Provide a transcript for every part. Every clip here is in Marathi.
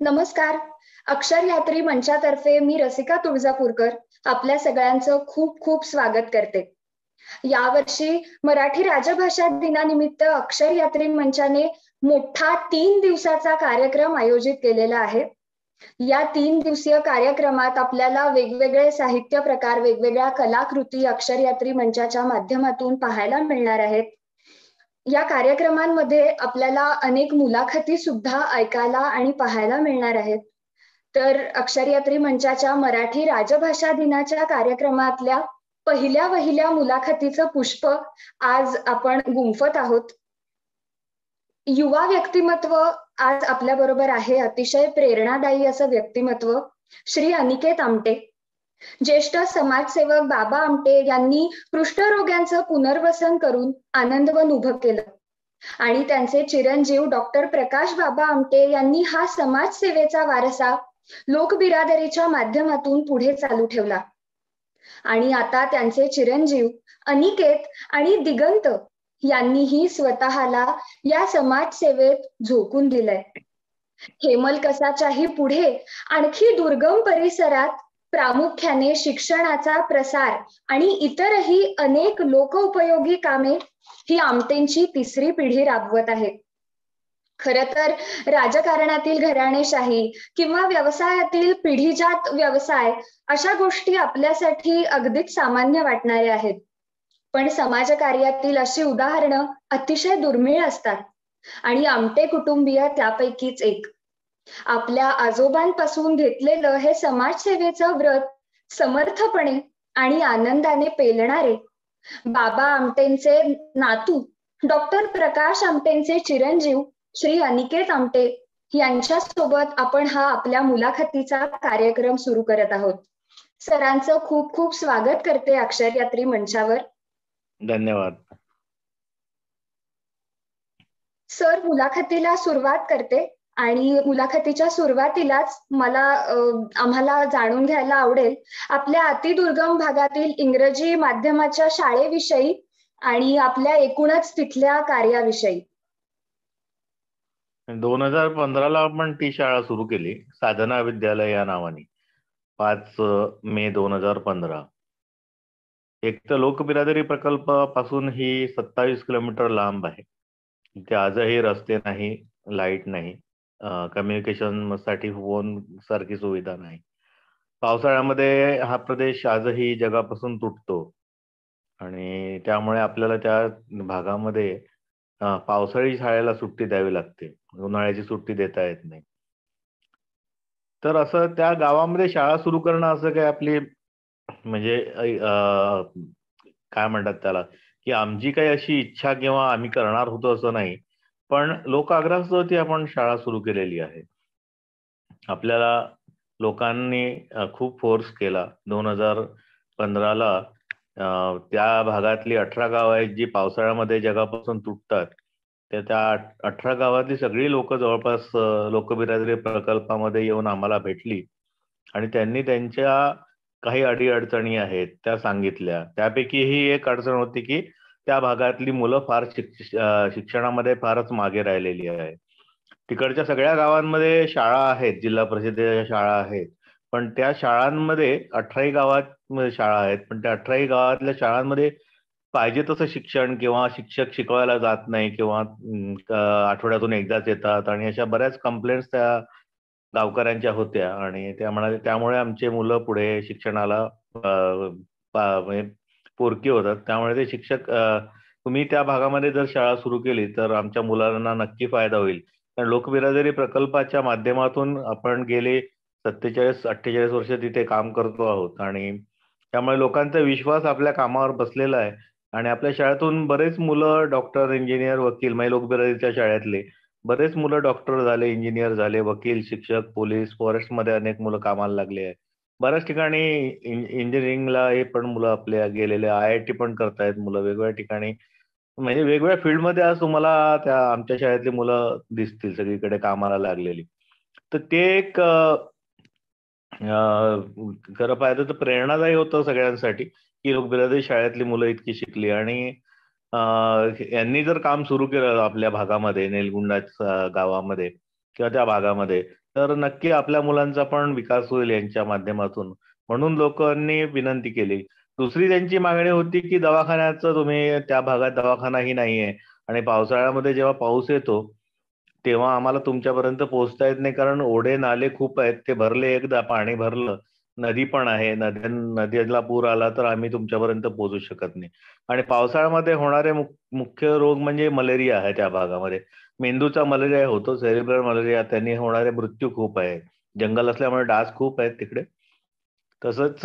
नमस्कार अक्षर यात्री मंचातर्फे मी रसिका तुळजापूरकर आपल्या सगळ्यांचं खूप खूप स्वागत करते यावर्षी मराठी राजभाषा दिनानिमित्त अक्षर यात्री मंचाने मोठा तीन दिवसाचा कार्यक्रम आयोजित केलेला आहे या तीन दिवसीय कार्यक्रमात आपल्याला वेगवेगळे साहित्य प्रकार वेगवेगळ्या कलाकृती अक्षरयात्री मंचाच्या माध्यमातून पाहायला मिळणार आहेत या कार्यक्रमांमध्ये आपल्याला अनेक मुलाखती सुद्धा ऐकायला आणि पाहायला मिळणार आहेत तर अक्षरयात्री मंचाच्या मराठी राजभाषा दिनाच्या कार्यक्रमातल्या पहिल्या वहिल्या मुलाखतीचं पुष्प आज आपण गुंफत आहोत युवा व्यक्तिमत्व आज आपल्या बरोबर आहे अतिशय प्रेरणादायी असं व्यक्तिमत्व श्री अनिकेत आमटे ज्येष्ठ समाजसेवक बाबा आमटे यांनी पृष्ठरोग्यांचं पुनर्वसन करून आनंदवन उभं केलं आणि त्यांचे चिरंजीव डॉक्टर प्रकाश बाबा आमटे यांनी हा समाजसेवेचा वारसा लोकबिरादरीच्या माध्यमातून पुढे चालू ठेवला आणि आता त्यांचे चिरंजीव अनिकेत आणि दिगंत यांनीही स्वतःला या समाजसेवेत झोकून दिलंय हेमल कसाच्याही पुढे आणखी दुर्गम परिसरात प्रामुख्याने शिक्षणाचा प्रसार आणि इतरही अनेक लोकउपयोगी कामे ही आमटेंची तिसरी पिढी राबवत आहे खर तर राजकारणातील घराणेशाही किंवा व्यवसायातील पिढीजात व्यवसाय अशा गोष्टी आपल्यासाठी अगदीच सामान्य वाटणाऱ्या आहेत पण समाजकार्यातील अशी उदाहरणं अतिशय दुर्मिळ असतात आणि आमटे कुटुंबीय त्यापैकीच एक आपल्या आजोबांपासून घेतलेलं हे समाजसेवेचं व्रत समर्थपणे आणि आनंदाने पेलणारे बाबा आमटेंचे नातू डॉक्टर प्रकाश आमटेंचे चिरंजीव श्री अनिकेत आमटे यांच्यासोबत आपण हा आपल्या मुलाखतीचा कार्यक्रम सुरू करत आहोत सरांचं खूप खूप स्वागत करते यात्री मंचावर धन्यवाद सर मुलाखतीला सुरुवात करते आणि मुलाखतीच्या सुरुवातीलाच मला आम्हाला जाणून घ्यायला आवडेल आपल्या अतिदुर्गम भागातील इंग्रजी माध्यमाच्या शाळेविषयी आणि आपल्या एकूणच तिथल्या कार्याविषयी दोन हजार पंधराला आपण ती शाळा सुरू केली साधना विद्यालय या नावाने पाच मे दोन हजार पंधरा एक तर लोकबिरादरी प्रकल्पापासून ही सत्तावीस किलोमीटर लांब आहे ते आजही रस्ते नाही लाईट नाही कम्युनिकेशन साठी फोन सारखी सुविधा नाही पावसाळ्यामध्ये हा प्रदेश आजही जगापासून तुटतो आणि त्यामुळे आपल्याला त्या भागामध्ये पावसाळी शाळेला सुट्टी द्यावी लागते उन्हाळ्याची सुट्टी देता येत नाही तर असं त्या गावामध्ये शाळा सुरू करणं असं काही आपली म्हणजे काय म्हणतात त्याला की आमची काही अशी इच्छा किंवा आम्ही करणार होतो असं नाही पण लोकाग्रहासह ती आपण शाळा सुरू केलेली आहे आपल्याला लोकांनी खूप फोर्स केला दोन हजार पंधराला त्या भागातली अठरा गाव आहेत जी पावसाळ्यामध्ये जगापासून तुटतात तर त्या अठरा गावातली सगळी लोक जवळपास लोकबिरादरी प्रकल्पामध्ये येऊन आम्हाला भेटली आणि त्यांनी त्यांच्या काही अडी आहेत त्या सांगितल्या त्यापैकी ही एक अडचण होती की त्या भागातली मुलं फार शिक्षणामध्ये फारच मागे राहिलेली आहे तिकडच्या सगळ्या गावांमध्ये शाळा आहेत जिल्हा परिषदेच्या शाळा आहेत पण त्या शाळांमध्ये अठराही गावात शाळा आहेत पण त्या अठराही गावातल्या शाळांमध्ये पाहिजे तसं शिक्षण किंवा शिक्षक शिकवायला जात नाही किंवा आठवड्यातून एकदाच येतात आणि अशा बऱ्याच कंप्लेंट्स त्या गावकऱ्यांच्या होत्या आणि त्या म्हणाल्या त्यामुळे आमचे मुलं पुढे शिक्षणाला म्हणजे पोरकी होतात त्यामुळे ते शिक्षक तुम्ही त्या भागामध्ये जर शाळा सुरू केली तर आमच्या मुलांना नक्की फायदा होईल कारण लोकबिरादरी प्रकल्पाच्या माध्यमातून आपण गेले सत्तेचाळीस अठ्ठेचाळीस वर्ष तिथे काम करतो आहोत आणि त्यामुळे लोकांचा विश्वास आपल्या कामावर बसलेला आहे आणि आपल्या शाळेतून बरेच मुलं डॉक्टर इंजिनियर वकील म्हणजे लोकबिरादरीच्या शाळेतले बरेच मुलं डॉक्टर झाले इंजिनियर झाले वकील शिक्षक पोलीस फॉरेस्ट मध्ये अनेक मुलं कामाला लागले आहेत बऱ्याच ठिकाणी इंजिनिअरिंगला हे पण मुलं आपल्या गेलेले आय आय टी पण करतायत मुलं वेगवेगळ्या ठिकाणी म्हणजे वेगवेगळ्या फील्डमध्ये आज तुम्हाला त्या आमच्या शाळेतली मुलं दिसतील सगळीकडे कामाला लागलेली तर ते एक खरं पाहिजे तर प्रेरणादायी होतं सगळ्यांसाठी की लोकबिरादरी शाळेतली मुलं इतकी शिकली आणि यांनी जर काम सुरू केलं आपल्या भागामध्ये नेलगुंडा गावामध्ये किंवा त्या भागामध्ये तर नक्की आपल्या मुलांचा पण विकास होईल यांच्या माध्यमातून म्हणून लोकांनी विनंती केली दुसरी त्यांची मागणी होती की दवाखान्याचं तुम्ही त्या भागात दवाखानाही नाहीये आणि पावसाळ्यामध्ये जेव्हा पाऊस येतो तेव्हा आम्हाला तुमच्यापर्यंत पोहोचता येत नाही कारण ओढे नाले खूप आहेत ते भरले एकदा पाणी भरलं नदी पण आहे नद्या नदीला पूर आला तर आम्ही तुमच्यापर्यंत पोहोचू शकत नाही आणि पावसाळ्यामध्ये होणारे मुख्य रोग म्हणजे मलेरिया आहे त्या भागामध्ये मेंदूचा मलेरिया होतो सेरिब्रल मलेरिया त्यांनी होणारे मृत्यू खूप आहे जंगल असल्यामुळे डास खूप आहेत तिकडे तसंच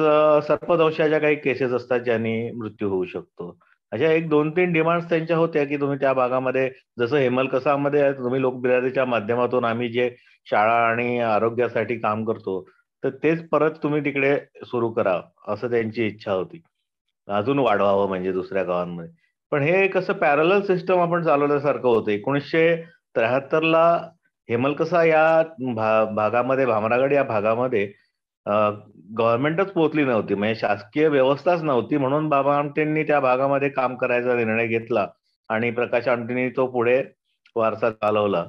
सर्पदंशाच्या काही केसेस असतात ज्यांनी मृत्यू होऊ शकतो अशा एक दोन तीन डिमांड्स त्यांच्या होत्या की तुम्ही त्या भागामध्ये जसं हेमलकसामध्ये तुम्ही लोकबिरादीच्या माध्यमातून आम्ही जे शाळा आणि आरोग्यासाठी काम करतो तर तेच परत तुम्ही तिकडे सुरू करा असं त्यांची इच्छा होती अजून वाढवावं म्हणजे दुसऱ्या गावांमध्ये पण हे एक असं पॅरल सिस्टम आपण चालवल्यासारखं होतं एकोणीसशे त्र्याहत्तरला हेमलकसा या भा, भागामध्ये भामरागड या भागामध्ये गव्हर्नमेंटच पोहोचली नव्हती म्हणजे शासकीय व्यवस्थाच नव्हती म्हणून बाबा आमटेंनी त्या भागामध्ये काम करायचा निर्णय घेतला आणि प्रकाश आमटेंनी तो पुढे वारसा चालवला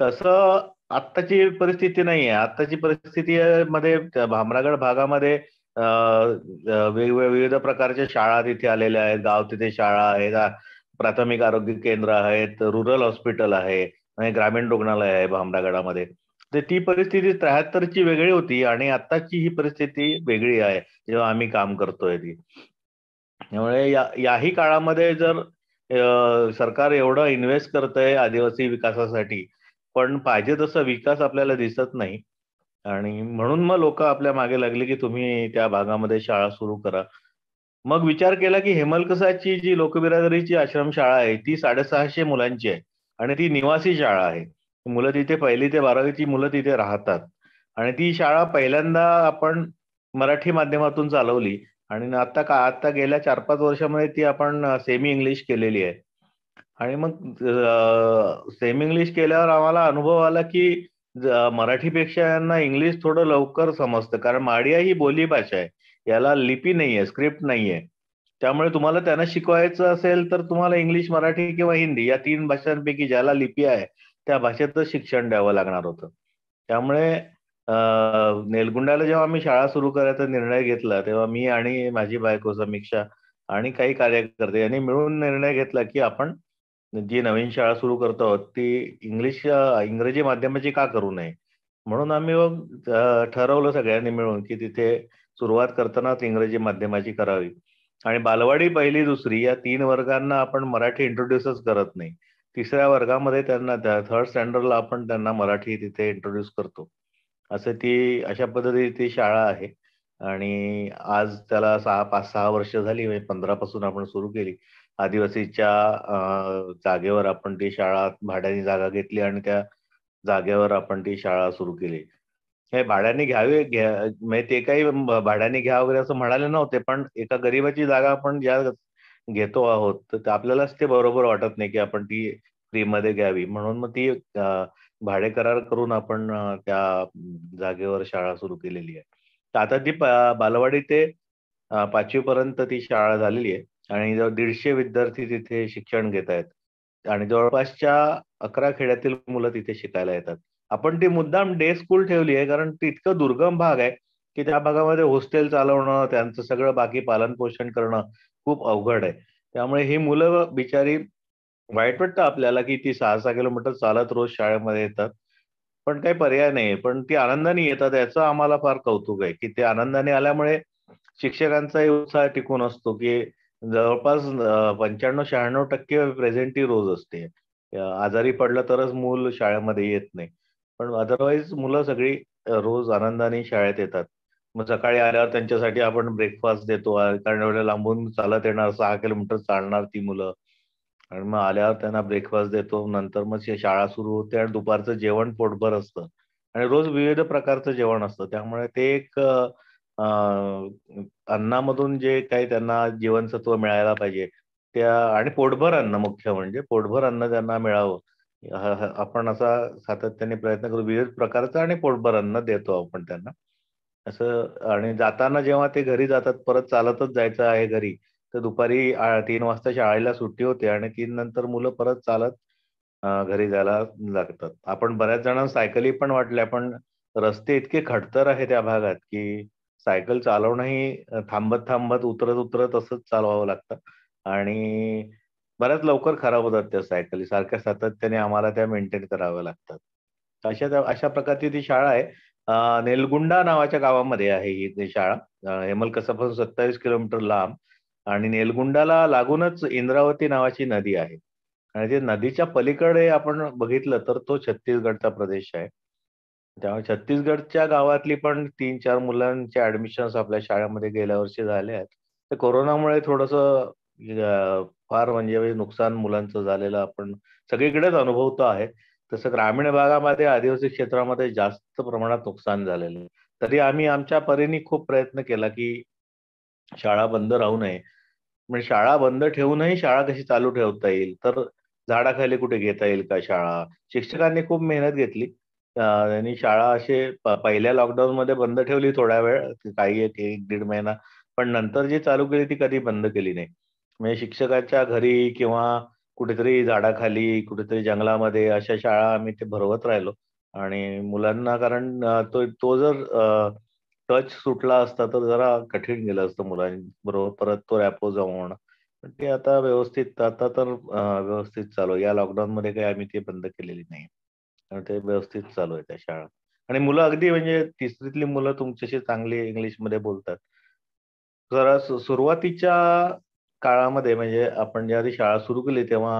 तसं आत्ताची परिस्थिती नाही आहे आत्ताची परिस्थिती मध्ये भामरागड भागामध्ये वेगवेगळ्या विविध प्रकारच्या शाळा तिथे आलेल्या आहेत गाव तिथे शाळा आहेत प्राथमिक आरोग्य केंद्र आहेत रुरल हॉस्पिटल आहे ग्रामीण रुग्णालय आहे भामरागडामध्ये तर ती परिस्थिती त्र्याहत्तरची वेगळी होती आणि आत्ताची ही परिस्थिती वेगळी आहे जेव्हा आम्ही काम करतोय ती त्यामुळे याही काळामध्ये जर सरकार एवढं इन्व्हेस्ट करतंय आदिवासी विकासासाठी पण पाहिजे तसा विकास आपल्याला दिसत नाही आणि म्हणून मग लोक आपल्या मागे लागले की तुम्ही त्या भागामध्ये शाळा सुरू करा मग विचार केला की हेमलकसाची जी लोकबिरादरीची आश्रमशाळा आहे ती साडेसहाशे मुलांची आहे आणि ती निवासी शाळा आहे मुलं तिथे पहिली ते बारावीची मुलं तिथे राहतात आणि ती शाळा पहिल्यांदा आपण मराठी माध्यमातून चालवली आणि आता का आता गेल्या चार पाच वर्षामध्ये ती आपण सेमी इंग्लिश केलेली आहे आणि मग सेम इंग्लिश केल्यावर आम्हाला अनुभव आला की मराठीपेक्षा यांना इंग्लिश थोडं लवकर समजतं कारण माडिया ही बोली भाषा आहे याला लिपी नाहीये स्क्रिप्ट नाहीये त्यामुळे तुम्हाला त्यांना शिकवायचं असेल तर तुम्हाला इंग्लिश मराठी किंवा हिंदी या तीन भाषांपैकी ज्याला लिपी आहे त्या भाषेतच शिक्षण द्यावं लागणार होतं त्यामुळे नेलगुंडाला जेव्हा आम्ही शाळा सुरू करायचा निर्णय घेतला तेव्हा मी आणि माझी बायको समीक्षा आणि काही कार्यकर्ते यांनी मिळून निर्णय घेतला की आपण जी नवीन शाळा सुरू करत आहोत ती इंग्लिश इंग्रजी माध्यमाची का करू नये म्हणून आम्ही मग ठरवलं सगळ्यांनी मिळून की तिथे सुरुवात करतानाच इंग्रजी माध्यमाची करावी आणि बालवाडी पहिली दुसरी या तीन वर्गांना आपण मराठी इंट्रोड्युसच करत नाही तिसऱ्या वर्गामध्ये त्यांना थर्ड स्टँडर्डला आपण त्यांना मराठी तिथे इंट्रोड्यूस करतो असं ती अशा पद्धतीची ती शाळा आहे आणि आज त्याला सहा पाच सहा वर्ष झाली म्हणजे पंधरापासून आपण सुरू केली आदिवासीच्या जागेवर आपण ती शाळा भाड्याने जागा घेतली आणि त्या जागेवर आपण ती शाळा सुरू केली हे भाड्याने घ्यावी घ्या म्हणजे ते काही भाड्याने घ्या वगैरे असं म्हणाले नव्हते पण एका गरिबाची जागा आपण ज्या घेतो आहोत तर आपल्यालाच ते बरोबर वाटत नाही की आपण ती फ्रीमध्ये घ्यावी म्हणून मग ती भाडे करार करून आपण त्या जागेवर शाळा सुरू केलेली आहे आता ती बालवाडी ते पाचवीपर्यंत पर्यंत ती शाळा झालेली आहे आणि जवळ दीडशे विद्यार्थी तिथे शिक्षण घेत आहेत आणि जवळपासच्या अकरा खेड्यातील मुलं तिथे शिकायला येतात आपण ती मुद्दाम डे स्कूल ठेवली आहे कारण ती इतकं दुर्गम भाग आहे की त्या भागामध्ये हॉस्टेल चालवणं त्यांचं सगळं बाकी पालन पोषण करणं खूप अवघड आहे त्यामुळे ही मुलं बिचारी वाईट वाटतं आपल्याला की ती सहा सहा किलोमीटर चालत रोज शाळेमध्ये येतात पण काही पर्याय नाही पण ती आनंदाने येतात याचं आम्हाला फार कौतुक आहे की ते आनंदाने आल्यामुळे शिक्षकांचाही उत्साह टिकून असतो की जवळपास पंच्याण्णव शहाण्णव टक्के प्रेझेंटी रोज असते आजारी पडलं तरच मूल शाळेमध्ये येत नाही पण अदरवाईज मुलं सगळी रोज आनंदाने शाळेत येतात मग सकाळी आल्यावर त्यांच्यासाठी आपण ब्रेकफास्ट देतो कारण एवढ्या लांबून चालत येणार सहा किलोमीटर चालणार ती मुलं आणि मग आल्यावर त्यांना ब्रेकफास्ट देतो नंतर मग शाळा सुरू होते आणि दुपारचं जेवण पोटभर असतं आणि रोज विविध प्रकारचं जेवण असतं त्यामुळे ते एक अन्नामधून जे काही त्यांना जीवनसत्व मिळायला पाहिजे त्या आणि पोटभर अन्न मुख्य म्हणजे पोटभर अन्न त्यांना मिळावं आपण असा सातत्याने प्रयत्न करू विविध प्रकारचं आणि पोटभर अन्न देतो आपण त्यांना असं आणि जाताना जेव्हा ते घरी जातात परत चालतच जायचं आहे घरी तर दुपारी तीन वाजता शाळेला सुट्टी होते आणि तीन नंतर मुलं परत चालत घरी जायला लागतात आपण बऱ्याच जणांना सायकली पण वाटल्या पण रस्ते इतके खडतर आहेत त्या भागात की सायकल चालवणंही थांबत थांबत उतरत उतरत असंच चालवावं लागतं आणि बऱ्याच लवकर खराब होतात त्या सायकली सारख्या सातत्याने आम्हाला त्या मेंटेन कराव्या लागतात अशा अशा प्रकारची ती शाळा आहे नेलगुंडा नावाच्या गावामध्ये आहे ही शाळा हेमलकसापासून कसापासून सत्तावीस किलोमीटर लांब आणि नेलगुंडाला लागूनच इंद्रावती नावाची नदी आहे आणि ते नदीच्या पलीकडे आपण बघितलं तर तो छत्तीसगडचा प्रदेश आहे त्यामुळे छत्तीसगडच्या गावातली पण तीन चार मुलांच्या ऍडमिशन्स आपल्या शाळेमध्ये गेल्या वर्षी झाले आहेत. तर कोरोनामुळे थोडस फार म्हणजे नुकसान मुलांचं झालेलं आपण सगळीकडेच अनुभवतो आहे. तसं ग्रामीण भागामध्ये, आदिवासी क्षेत्रामध्ये जास्त प्रमाणात नुकसान झालेलं आहे. तरी आम्ही आमच्या परीने खूप प्रयत्न केला, की शाळा बंद राहू नये. म्हणजे शाळा बंद ठेवूनही शाळा कशी चालू ठेवता येईल? तर झाडाखाली कुठे घेता येईल का शाळा? शिक्षकांनी खूप मेहनत घेतली. त्यांनी शाळा असे पहिल्या लॉकडाऊन मध्ये बंद ठेवली थोडा वेळ काही एक एक दीड महिना पण नंतर जी चालू केली ती कधी बंद केली नाही म्हणजे शिक्षकाच्या घरी किंवा कुठेतरी झाडाखाली कुठेतरी जंगलामध्ये अशा शाळा आम्ही ते भरवत राहिलो आणि मुलांना कारण तो तो जर टच सुटला असता तर जरा कठीण गेलं असतं मुलांबरोबर परत तो रॅपो जाऊन पण ते आता व्यवस्थित आता तर व्यवस्थित चालू या लॉकडाऊन मध्ये काही आम्ही ते बंद केलेली नाही ते व्यवस्थित चालू आहे त्या शाळा आणि मुलं अगदी म्हणजे तिसरीतली मुलं तुमच्याशी चांगली इंग्लिश मध्ये बोलतात जरा सुरुवातीच्या काळामध्ये म्हणजे आपण ज्या आधी शाळा सुरू केली तेव्हा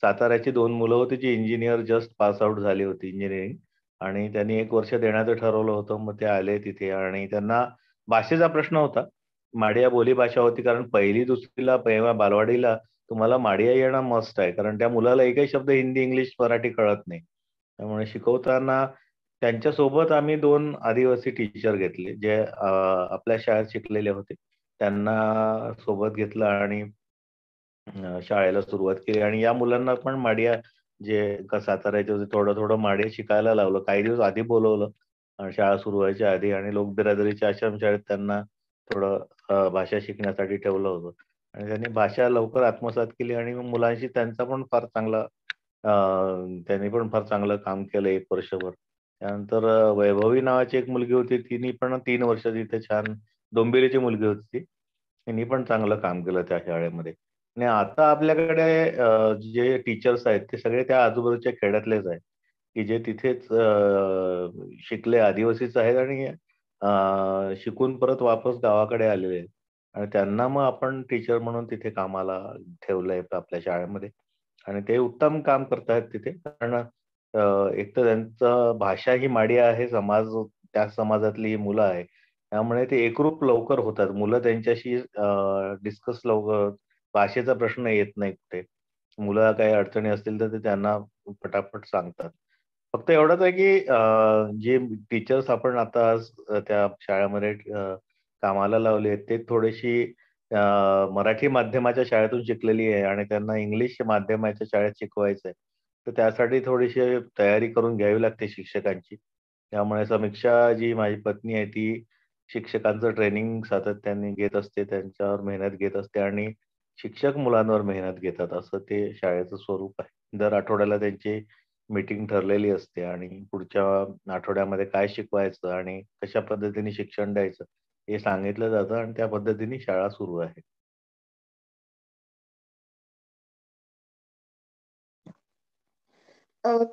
साताऱ्याची दोन मुलं होती जी इंजिनियर जस्ट पास आउट झाली होती इंजिनिअरिंग आणि त्यांनी एक वर्ष देण्याचं ठरवलं होतं मग ते आले तिथे आणि त्यांना भाषेचा प्रश्न होता माडिया बोली भाषा होती कारण पहिली दुसरीला पहिल्या बालवाडीला तुम्हाला माडिया येणं मस्त आहे कारण त्या मुलाला एकही शब्द हिंदी इंग्लिश मराठी कळत नाही त्यामुळे शिकवताना त्यांच्या सोबत आम्ही दोन आदिवासी टीचर घेतले जे आपल्या शाळेत शिकलेले होते त्यांना सोबत घेतलं आणि शाळेला सुरुवात केली आणि या मुलांना पण माडिया जे साताराचे होते थोडं थोडं माडिया शिकायला लावलं काही दिवस आधी बोलवलं शाळा सुरू व्हायच्या आधी आणि आश्रम शाळेत त्यांना थोडं भाषा शिकण्यासाठी ठेवलं होतं आणि त्यांनी भाषा लवकर आत्मसात केली आणि मुलांशी त्यांचा पण फार चांगला त्यांनी पण फार चांगलं काम केलं एक वर्षभर त्यानंतर वैभवी नावाची एक मुलगी होती तिने पण तीन वर्ष तिथे छान डोंबिरीची मुलगी होती तिने पण चांगलं काम केलं त्या शाळेमध्ये आणि आता आपल्याकडे जे टीचर्स आहेत ते सगळे त्या आजूबाजूच्या खेड्यातलेच आहेत की जे तिथेच शिकले आदिवासीच आहेत आणि शिकून परत वापस गावाकडे आलेले आहेत आणि त्यांना मग आपण टीचर म्हणून तिथे कामाला ठेवलंय आपल्या शाळेमध्ये आणि ते उत्तम काम करतायत तिथे कारण एक तर त्यांचं भाषा ही माडी आहे समाज त्या समाजातली ही मुलं आहे त्यामुळे ते एकरूप लवकर होतात मुलं त्यांच्याशी डिस्कस लवकर भाषेचा प्रश्न येत नाही कुठे मुलं काही अडचणी असतील तर ते त्यांना पटापट सांगतात फक्त एवढंच आहे की जे टीचर्स आपण आता त्या शाळेमध्ये कामाला लावली आहेत ते थोडीशी मराठी माध्यमाच्या शाळेतून शिकलेली आहे आणि त्यांना इंग्लिश माध्यमाच्या शाळेत शिकवायचंय तर त्यासाठी थोडीशी तयारी करून घ्यावी लागते शिक्षकांची त्यामुळे समीक्षा जी माझी पत्नी आहे ती शिक्षकांचं ट्रेनिंग सातत्याने घेत असते त्यांच्यावर मेहनत घेत असते आणि शिक्षक मुलांवर मेहनत घेतात असं ते शाळेचं स्वरूप आहे दर आठवड्याला त्यांची मीटिंग ठरलेली असते आणि पुढच्या आठवड्यामध्ये काय शिकवायचं आणि कशा पद्धतीने शिक्षण द्यायचं हे सांगितलं जातं आणि त्या पद्धतीने शाळा सुरू आहे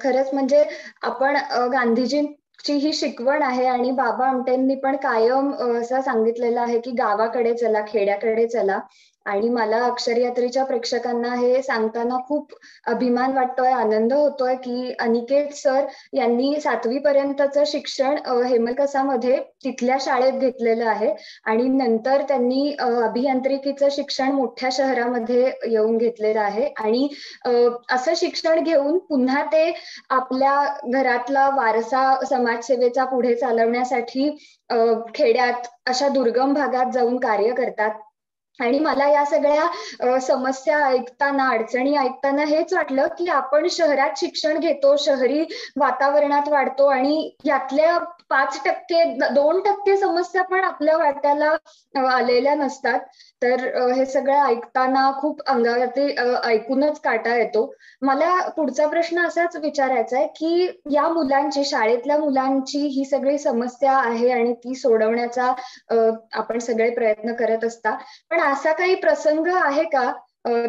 खरंच म्हणजे आपण गांधीजींची ही शिकवण आहे आणि बाबा आमटेंनी पण कायम असं सांगितलेलं आहे की गावाकडे चला खेड्याकडे चला आणि मला अक्षरयात्रीच्या प्रेक्षकांना हे सांगताना खूप अभिमान वाटतोय आनंद होतोय की अनिकेत सर यांनी सातवी पर्यंतचं शिक्षण हेमलकसामध्ये तिथल्या शाळेत घेतलेलं आहे आणि नंतर त्यांनी अभियांत्रिकीचं शिक्षण मोठ्या शहरामध्ये येऊन घेतलेलं आहे आणि असं शिक्षण घेऊन पुन्हा ते आपल्या घरातला वारसा समाजसेवेचा पुढे चालवण्यासाठी खेड्यात अशा दुर्गम भागात जाऊन कार्य करतात आणि मला या सगळ्या समस्या ऐकताना अडचणी ऐकताना हेच वाटलं की आपण शहरात शिक्षण घेतो शहरी वातावरणात वाढतो आणि यातल्या पाच टक्के दोन टक्के समस्या पण आपल्या वाट्याला आलेल्या नसतात तर हे सगळं ऐकताना खूप अंगावरती ऐकूनच काटा येतो मला पुढचा प्रश्न असाच विचारायचा आहे की या मुलांची शाळेतल्या मुलांची ही सगळी समस्या आहे आणि ती सोडवण्याचा आपण सगळे प्रयत्न करत असता पण असा काही प्रसंग आहे का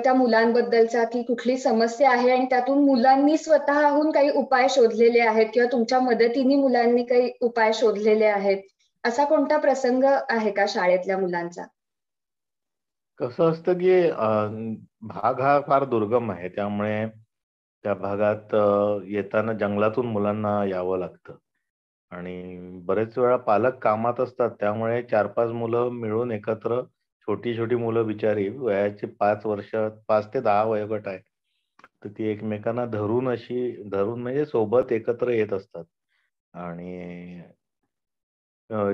त्या मुलांबद्दलचा की कुठली समस्या आहे आणि त्यातून मुलांनी स्वतःहून काही उपाय शोधलेले आहेत किंवा तुमच्या मदतीने मुलांनी काही उपाय शोधलेले आहेत असा कोणता प्रसंग आहे का शाळेतल्या मुलांचा कसं असतं की भाग हा फार दुर्गम आहे त्यामुळे त्या भागात येताना जंगलातून मुलांना यावं लागतं आणि बरेच वेळा पालक कामात असतात त्यामुळे चार पाच मुलं मिळून एकत्र छोटी छोटी मुलं बिचारी वयाची पाच वर्ष पाच ते दहा वयोगट आहे तर ती एकमेकांना धरून अशी धरून म्हणजे सोबत एकत्र येत असतात आणि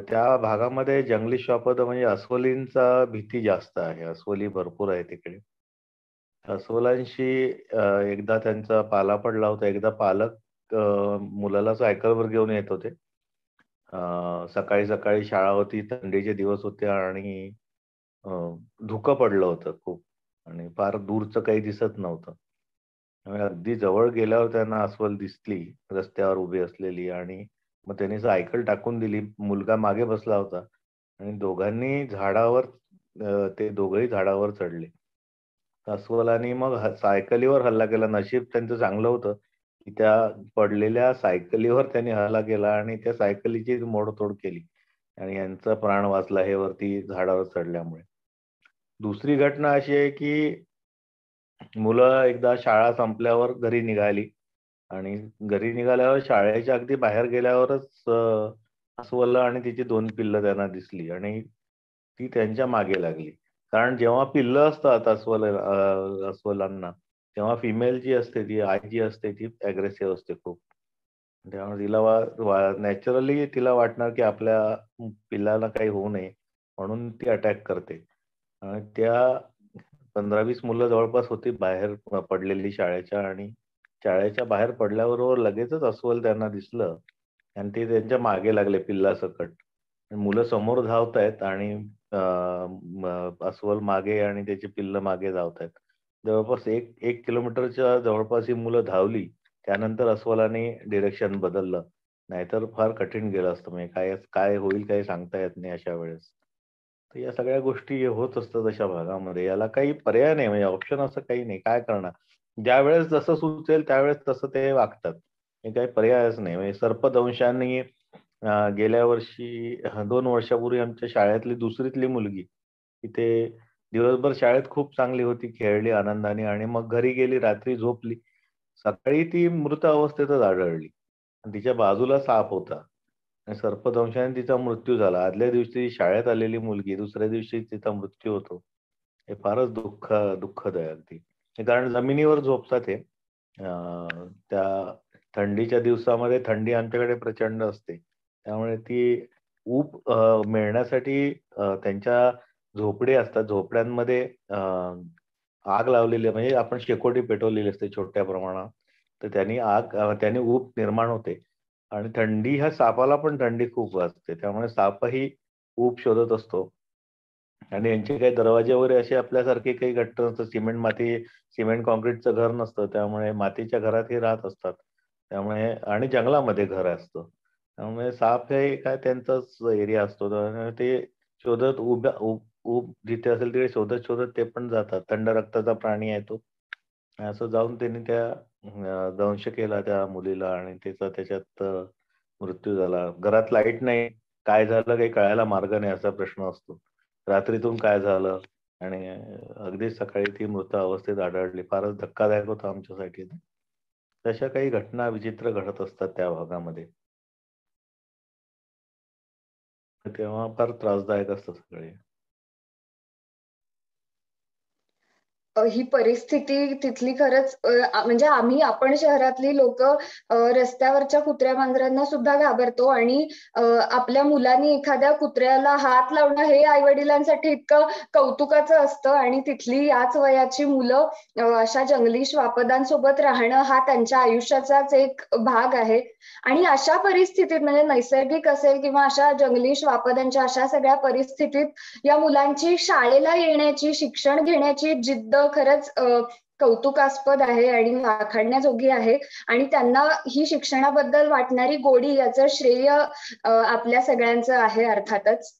त्या भागामध्ये जंगली श्वापद म्हणजे अस्वलींचा भीती जास्त आहे अस्वली भरपूर आहे तिकडे अस्वलांशी एकदा त्यांचा पाला पडला होता एकदा पालक मुलाला सायकलवर घेऊन येत होते सकाळी सकाळी शाळा होती थंडीचे दिवस होते आणि धुक पडलं होतं खूप आणि फार दूरचं काही दिसत नव्हतं अगदी जवळ गेल्यावर त्यांना अस्वल दिसली रस्त्यावर उभी असलेली आणि मग त्यांनी सायकल टाकून दिली मुलगा मागे बसला होता आणि दोघांनी झाडावर ते दोघही झाडावर चढले अस्वलानी मग सायकलीवर हल्ला केला नशीब त्यांचं चांगलं होतं की त्या पडलेल्या सायकलीवर त्यांनी हल्ला केला आणि त्या सायकलीची मोडतोड केली आणि यांचा प्राण वाचला हे वरती झाडावर चढल्यामुळे दुसरी घटना अशी आहे की मुलं एकदा शाळा संपल्यावर घरी निघाली आणि घरी निघाल्यावर शाळेच्या अगदी बाहेर गेल्यावरच अस्वल आणि तिची दोन पिल्ल त्यांना दिसली आणि ती त्यांच्या मागे लागली कारण जेव्हा पिल्लं असतात अस्वल अस्वलांना तेव्हा फिमेल जी असते ती आई जी असते ती अग्रेसिव्ह असते खूप त्यामुळे तिला नॅचरली तिला वाटणार की आपल्या पिल्लांना काही होऊ नये म्हणून ती अटॅक करते त्या पंधरा वीस मुलं जवळपास होती बाहेर पडलेली शाळेच्या आणि शाळेच्या बाहेर पडल्याबरोबर लगेचच अस्वल त्यांना दिसलं आणि ते त्यांच्या मागे लागले पिल्ला सकट मुलं समोर धावतायत आणि अस्वल मागे आणि त्याची पिल्ल मागे धावत आहेत जवळपास एक एक किलोमीटरच्या जवळपास ही मुलं धावली त्यानंतर अस्वलाने डिरेक्शन बदललं नाहीतर फार कठीण गेलं असतं म्हणजे काय काय होईल काही सांगता येत नाही अशा वेळेस या सगळ्या गोष्टी होत असतात अशा भागामध्ये याला काही पर्याय नाही म्हणजे ऑप्शन असं काही नाही काय करणार ज्या वेळेस जसं सुचेल त्यावेळेस तसं ते वागतात हे काही पर्यायच नाही म्हणजे सर्पदंशांनी गेल्या वर्षी दोन वर्षापूर्वी आमच्या शाळेतली दुसरीतली मुलगी तिथे दिवसभर शाळेत खूप चांगली होती खेळली आनंदाने आणि मग घरी गेली रात्री झोपली सकाळी ती मृत अवस्थेतच आढळली तिच्या बाजूला साप होता सर्पदंशाने तिचा मृत्यू झाला आदल्या दिवशी शाळेत आलेली मुलगी दुसऱ्या दिवशी तिचा मृत्यू होतो हे फारच दुःख दुःखदायक ती कारण जमिनीवर झोपतात हे त्या थंडीच्या दिवसामध्ये थंडी आमच्याकडे प्रचंड असते त्यामुळे ती ऊप मिळण्यासाठी त्यांच्या झोपडे असतात झोपड्यांमध्ये आग लावलेली म्हणजे आपण शेकोटी पेटवलेली असते छोट्या प्रमाणात तर त्यांनी आग त्याने ऊप निर्माण होते आणि थंडी ह्या सापाला पण थंडी खूप वाजते त्यामुळे सापही ऊब शोधत असतो आणि यांचे काही दरवाजे वगैरे असे आपल्यासारखे काही घट्ट नसतं सिमेंट माती सिमेंट कॉन्क्रीटचं घर नसतं त्यामुळे मातीच्या घरात हे राहत असतात त्यामुळे आणि जंगलामध्ये घर असतं त्यामुळे साप हे काय त्यांचाच एरिया असतो ते शोधत उभ्या उब जिथे असेल तिथे शोधत शोधत ते पण जातात थंड रक्ताचा प्राणी आहे तो असं जाऊन त्यांनी त्या ध्वंश दंश केला त्या मुलीला आणि तिचा त्याच्यात मृत्यू झाला. घरात लाईट नाही. काय झालं काही कळायला मार्ग नाही असा प्रश्न असतो. रात्रीतून काय झालं? आणि अगदी सकाळी ती मृत अवस्थेत आढळली. फारच धक्कादायक होतं आमच्यासाठी तशा काही घटना विचित्र घडत असतात त्या भागामध्ये. तेव्हा फार त्रासदायक असतं सगळे. ही परिस्थिती तिथली खरंच म्हणजे आम्ही आपण शहरातली लोक रस्त्यावरच्या कुत्र्या मांजरांना सुद्धा घाबरतो आणि आपल्या मुलांनी एखाद्या कुत्र्याला हात लावणं हे आई वडिलांसाठी इतकं कौतुकाचं असतं आणि तिथली याच वयाची मुलं अशा जंगली श्वापदांसोबत राहणं हा त्यांच्या आयुष्याचाच एक भाग आहे आणि अशा परिस्थितीत म्हणजे नैसर्गिक असेल किंवा अशा जंगली श्वापदांच्या अशा सगळ्या परिस्थितीत या मुलांची शाळेला येण्याची शिक्षण घेण्याची जिद्द खरंच कौतुकास्पद आहे आणि वाखाणण्याजोगी आहे आणि त्यांना ही शिक्षणाबद्दल वाटणारी गोडी याचं श्रेय आपल्या सगळ्यांचं आहे अर्थातच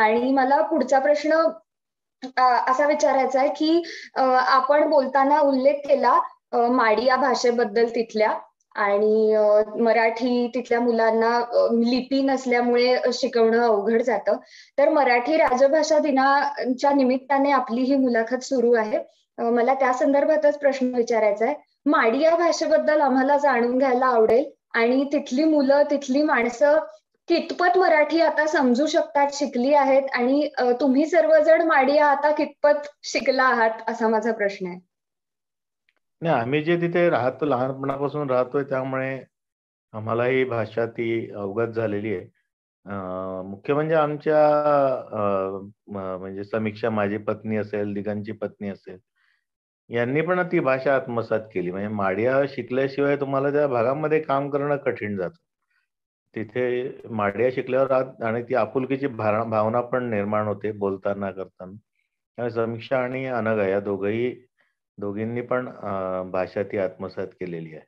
आणि मला पुढचा प्रश्न असा विचारायचा आहे की आपण बोलताना उल्लेख केला माडिया भाषेबद्दल तिथल्या आणि मराठी तिथल्या मुलांना लिपी नसल्यामुळे शिकवणं अवघड जातं तर मराठी राजभाषा दिनाच्या निमित्ताने आपली ही मुलाखत सुरू आहे मला त्या संदर्भातच प्रश्न विचारायचा आहे माडिया भाषेबद्दल आम्हाला जाणून घ्यायला आवडेल आणि तिथली मुलं तिथली माणसं कितपत मराठी आता समजू शकतात शिकली आहेत आणि तुम्ही सर्वजण माडिया आता कितपत शिकला आहात असा माझा प्रश्न आहे नाही आम्ही जे तिथे राहतो लहानपणापासून राहतोय त्यामुळे आम्हाला ही भाषा ती अवगत झालेली आहे मुख्य म्हणजे आमच्या म्हणजे समीक्षा माझी पत्नी असेल दिगांची पत्नी असेल यांनी पण ती भाषा आत्मसात केली म्हणजे माडिया शिकल्याशिवाय तुम्हाला त्या भागामध्ये काम करणं कठीण जात तिथे माडिया शिकल्यावर आणि ती आपुलकीची भावना पण निर्माण होते बोलताना करताना त्यामुळे समीक्षा आणि अनघा या दोघही दोघींनी पण भाषा ती आत्मसात केलेली आहे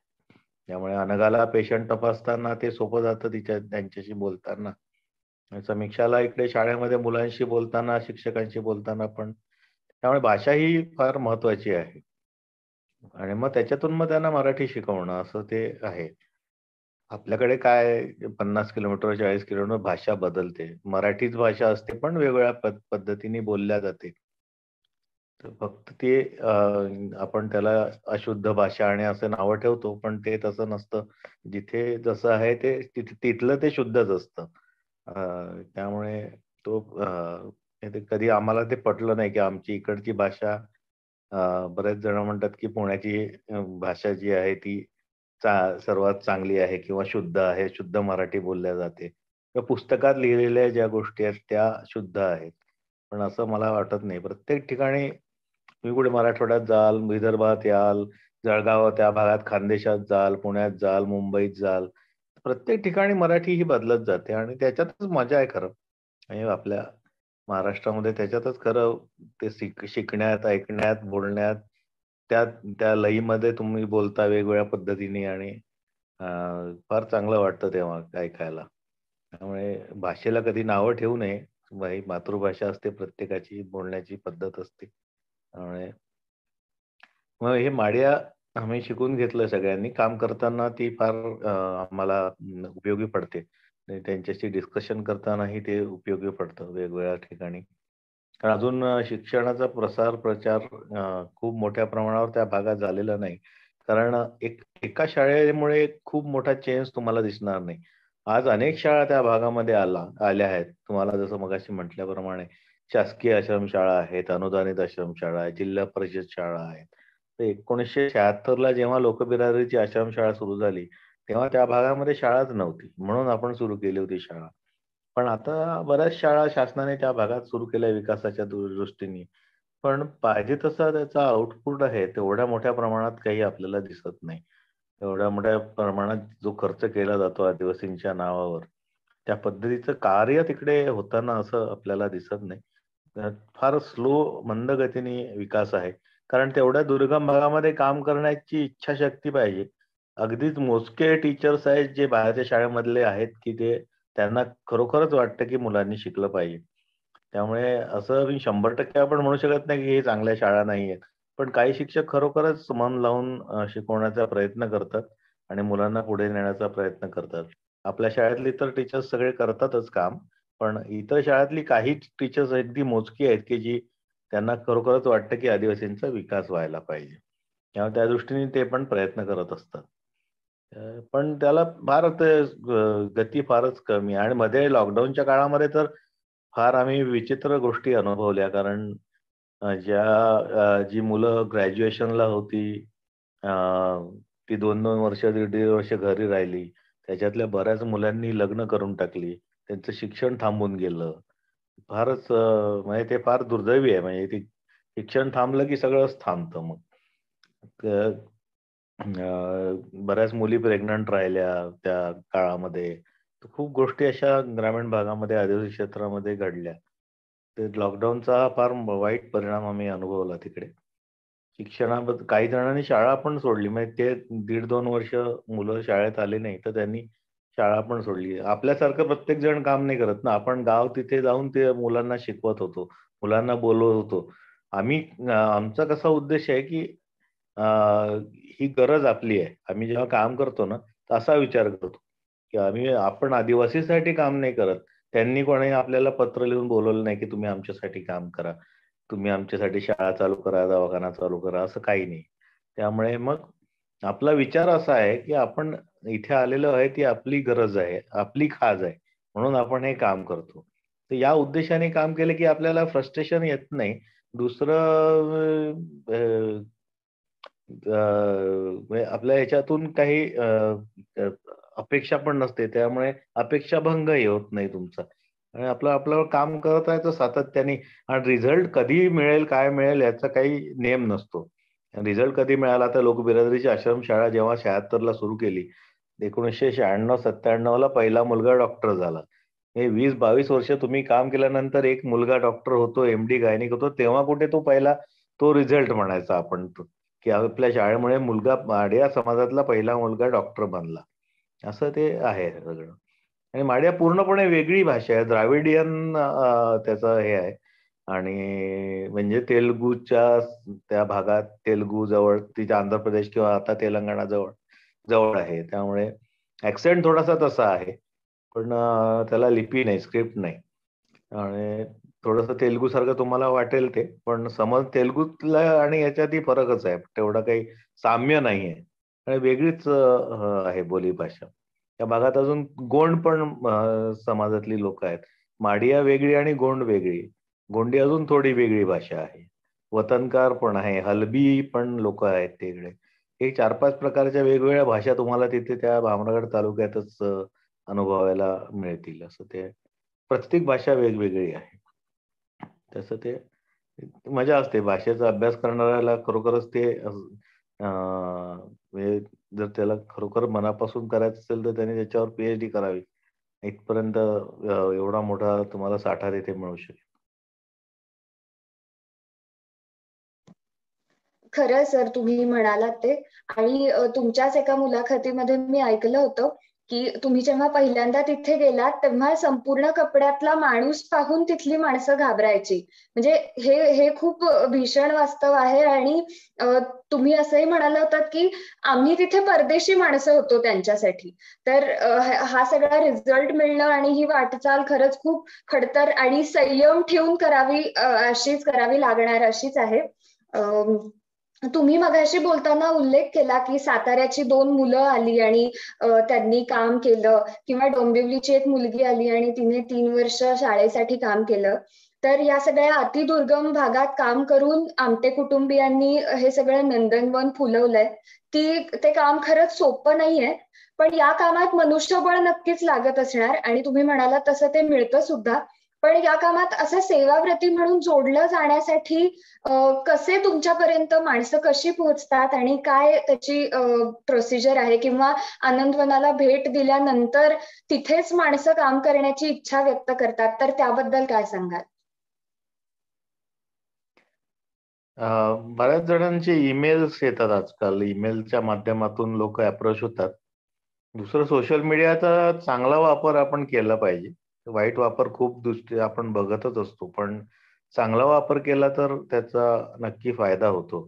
त्यामुळे अनगाला पेशंट तपासताना ते सोपं जातं तिच्या त्यांच्याशी बोलताना समीक्षाला इकडे शाळेमध्ये मुलांशी बोलताना शिक्षकांशी बोलताना पण त्यामुळे भाषा ही फार महत्वाची आहे आणि मग त्याच्यातून मग त्यांना मराठी शिकवणं असं ते आहे आपल्याकडे काय पन्नास किलोमीटर चाळीस किलोमीटर भाषा बदलते मराठीच भाषा असते पण वेगवेगळ्या पद्धतीने बोलल्या जाते तर फक्त ते आपण त्याला अशुद्ध भाषा आणि असं नावं ठेवतो पण ते तसं नसतं जिथे जसं आहे ते तिथलं ते शुद्धच असतं त्यामुळे तो कधी आम्हाला ते पटलं नाही की आमची इकडची भाषा बरेच जण म्हणतात की पुण्याची भाषा जी आहे ती चा, सर्वात चांगली आहे किंवा शुद्ध आहे शुद्ध मराठी बोलल्या जाते किंवा पुस्तकात लिहिलेल्या ज्या गोष्टी आहेत त्या शुद्ध आहेत पण असं मला वाटत नाही प्रत्येक ठिकाणी तुम्ही कुठे मराठवाड्यात जाल विदर्भात याल जळगाव त्या भागात खानदेशात जाल पुण्यात जाल मुंबईत जाल प्रत्येक ठिकाणी मराठी ही बदलत जाते आणि त्याच्यातच मजा आहे खरं आपल्या महाराष्ट्रामध्ये त्याच्यातच खरं ते शिकण्यात ऐकण्यात बोलण्यात त्या त्या लईमध्ये तुम्ही बोलता वेगवेगळ्या पद्धतीने आणि फार चांगलं वाटतं तेव्हा ऐकायला त्यामुळे भाषेला कधी नावं ठेवू नये मातृभाषा असते प्रत्येकाची बोलण्याची पद्धत असते त्यामुळे मग हे माडिया आम्ही शिकून घेतलं सगळ्यांनी काम करताना ती फार आम्हाला उपयोगी पडते त्यांच्याशी डिस्कशन करतानाही ते उपयोगी पडतं वेगवेगळ्या ठिकाणी कारण अजून शिक्षणाचा प्रसार प्रचार खूप मोठ्या प्रमाणावर त्या भागात झालेला नाही कारण एक एका शाळेमुळे खूप मोठा चेंज तुम्हाला दिसणार नाही आज अनेक शाळा त्या भागामध्ये आला आल्या आहेत तुम्हाला जसं मगाशी म्हटल्याप्रमाणे शासकीय आश्रमशाळा आहेत अनुदानित आश्रम शाळा आहेत जिल्हा परिषद शाळा आहेत तर एकोणीसशे ला जेव्हा आश्रम आश्रमशाळा सुरू झाली तेव्हा त्या भागामध्ये शाळाच नव्हती म्हणून आपण सुरू केली होती शाळा पण आता बऱ्याच शाळा शासनाने त्या भागात सुरू केल्या विकासाच्या दृष्टीने पण पाहिजे तसा त्याचा आउटपुट आहे तेवढ्या मोठ्या प्रमाणात काही आपल्याला दिसत नाही एवढ्या मोठ्या प्रमाणात जो खर्च केला जातो आदिवासींच्या नावावर त्या पद्धतीचं कार्य तिकडे होताना असं आपल्याला दिसत नाही फार स्लो मंद गतीने विकास आहे कारण तेवढ्या दुर्गम भागामध्ये काम करण्याची इच्छाशक्ती पाहिजे अगदीच मोजके टीचर्स आहेत जे बाहेरच्या शाळेमधले आहेत की ते त्यांना खरोखरच वाटतं की मुलांनी शिकलं पाहिजे त्यामुळे असं मी शंभर टक्के आपण म्हणू शकत नाही की हे चांगल्या शाळा नाही आहेत पण काही शिक्षक खरोखरच मन लावून शिकवण्याचा प्रयत्न करतात आणि मुलांना पुढे नेण्याचा प्रयत्न करतात आपल्या शाळेतले तर टीचर्स सगळे करतातच काम पण इतर शाळेतली काही टीचर्स अगदी मोजकी आहेत की जी त्यांना खरोखरच वाटतं की आदिवासींचा विकास व्हायला पाहिजे त्यामुळे त्या दृष्टीने ते पण प्रयत्न करत असतात पण त्याला फार गती फारच कमी आणि मध्ये लॉकडाऊनच्या काळामध्ये तर फार आम्ही विचित्र गोष्टी अनुभवल्या कारण ज्या जी मुलं ग्रॅज्युएशनला होती ती दोन दोन वर्ष दीड दीड वर्ष घरी राहिली त्याच्यातल्या बऱ्याच मुलांनी लग्न करून टाकली त्यांचं शिक्षण थांबून गेलं फारच म्हणजे ते फार दुर्दैवी आहे म्हणजे शिक्षण थांबलं की सगळंच थांबतं मग बऱ्याच मुली प्रेग्नंट राहिल्या त्या काळामध्ये खूप गोष्टी अशा ग्रामीण भागामध्ये आदिवासी क्षेत्रामध्ये घडल्या ते लॉकडाऊनचा फार वाईट परिणाम आम्ही अनुभवला तिकडे शिक्षणाबद्दल काही जणांनी शाळा पण सोडली म्हणजे ते दीड दोन वर्ष मुलं शाळेत आले नाही तर त्यांनी शाळा पण सोडली आपल्यासारखं प्रत्येक जण काम नाही करत ना आपण गाव तिथे जाऊन ते मुलांना शिकवत होतो मुलांना बोलवत होतो आम्ही आमचा कसा उद्देश आहे की ही गरज आपली आहे आम्ही जेव्हा काम करतो ना तर असा विचार करतो की आम्ही आपण आदिवासीसाठी काम नाही करत त्यांनी कोणी आपल्याला पत्र लिहून बोलवलं नाही की तुम्ही आमच्यासाठी काम करा तुम्ही आमच्यासाठी शाळा चालू करा दवाखाना चालू करा असं काही नाही त्यामुळे मग आपला विचार असा आहे की आपण इथे आलेलो आहे ती आपली गरज आहे आपली खाज आहे म्हणून आपण हे काम करतो तर या उद्देशाने काम केले की आपल्याला फ्रस्ट्रेशन येत नाही दुसरं म्हणजे आपल्या ह्याच्यातून काही अपेक्षा पण नसते त्यामुळे ही होत नाही तुमचा आणि आपलं आपल्यावर काम करत तर सातत्याने आणि रिझल्ट कधी मिळेल काय मिळेल याचा काही नेम नसतो रिझल्ट कधी मिळाला तर लोक बिरादरीची आश्रमशाळा जेव्हा ला सुरू केली एकोणीसशे शहाण्णव सत्त्याण्णवला पहिला मुलगा डॉक्टर झाला हे वीस बावीस वर्ष तुम्ही काम केल्यानंतर एक मुलगा डॉक्टर होतो एमडी गायनिक होतो तेव्हा कुठे तो पहिला तो रिझल्ट म्हणायचा आपण की आपल्या शाळेमुळे मुलगा माडिया समाजातला पहिला मुलगा डॉक्टर बनला असं ते आहे सगळं आणि माडिया पूर्णपणे वेगळी भाषा आहे द्राविडियन त्याचं हे आहे आणि म्हणजे तेलगूच्या त्या भागात तेलगू जवळ तिच्या आंध्र प्रदेश किंवा आता तेलंगणा जवळ जवळ आहे त्यामुळे ऍक्सेंट थोडासा तसा आहे पण त्याला लिपी नाही स्क्रिप्ट नाही आणि थोडस तेलगू सारखं तुम्हाला वाटेल ते पण समज तेलगूतला आणि याच्यातही फरकच आहे तेवढा काही साम्य नाहीये आणि वेगळीच आहे बोली भाषा त्या भागात अजून गोंड पण समाजातली लोक आहेत माडिया वेगळी आणि गोंड वेगळी गोंडी अजून थोडी वेगळी भाषा आहे वतनकार पण आहे हलबी पण लोक आहेत तिकडे हे चार पाच प्रकारच्या वेगवेगळ्या भाषा तुम्हाला तिथे त्या भामरागड तालुक्यातच अनुभवायला मिळतील असं ते प्रत्येक भाषा वेगवेगळी आहे तसं ते मजा असते भाषेचा अभ्यास करणाऱ्याला खरोखरच ते जर त्याला खरोखर मनापासून करायचं असेल तर त्याने त्याच्यावर पीएचडी डी करावी इथपर्यंत एवढा मोठा तुम्हाला साठा तिथे मिळू शकेल खरं सर तुम्ही म्हणालात ते आणि तुमच्याच एका मुलाखतीमध्ये मी ऐकलं होतं की तुम्ही जेव्हा पहिल्यांदा तिथे गेलात तेव्हा संपूर्ण कपड्यातला माणूस पाहून तिथली माणसं घाबरायची म्हणजे हे हे खूप भीषण वास्तव आहे आणि तुम्ही असंही म्हणाला होतात की आम्ही तिथे परदेशी माणसं होतो त्यांच्यासाठी तर हा सगळा रिझल्ट मिळणं आणि ही वाटचाल खरंच खूप खडतर आणि संयम ठेवून करावी अशीच करावी लागणार अशीच आहे तुम्ही मगाशी बोलताना उल्लेख केला की साताऱ्याची दोन मुलं आली आणि त्यांनी काम केलं किंवा डोंबिवलीची एक मुलगी आली आणि तिने तीन वर्ष शाळेसाठी काम केलं तर या सगळ्या अतिदुर्गम भागात काम करून आमटे कुटुंबियांनी हे सगळं नंदनवन फुलवलंय ती ते काम खरंच सोपं नाहीये पण या कामात मनुष्यबळ नक्कीच लागत असणार आणि तुम्ही म्हणाला तसं ते मिळतं सुद्धा पण या कामात असं सेवाव्रती म्हणून जोडलं जाण्यासाठी कसे तुमच्यापर्यंत माणसं कशी पोहोचतात आणि काय त्याची प्रोसिजर आहे किंवा आनंदवनाला भेट दिल्यानंतर तिथेच माणसं काम करण्याची इच्छा व्यक्त करतात तर त्याबद्दल काय सांगाल बऱ्याच जणांचे ईमेल्स येतात आजकाल ईमेलच्या माध्यमातून लोक अप्रोच होतात दुसरं सोशल मीडियाचा चांगला वापर आपण केला पाहिजे वाईट वापर खूप दृष्टी आपण बघतच असतो पण चांगला वापर केला तर त्याचा नक्की फायदा होतो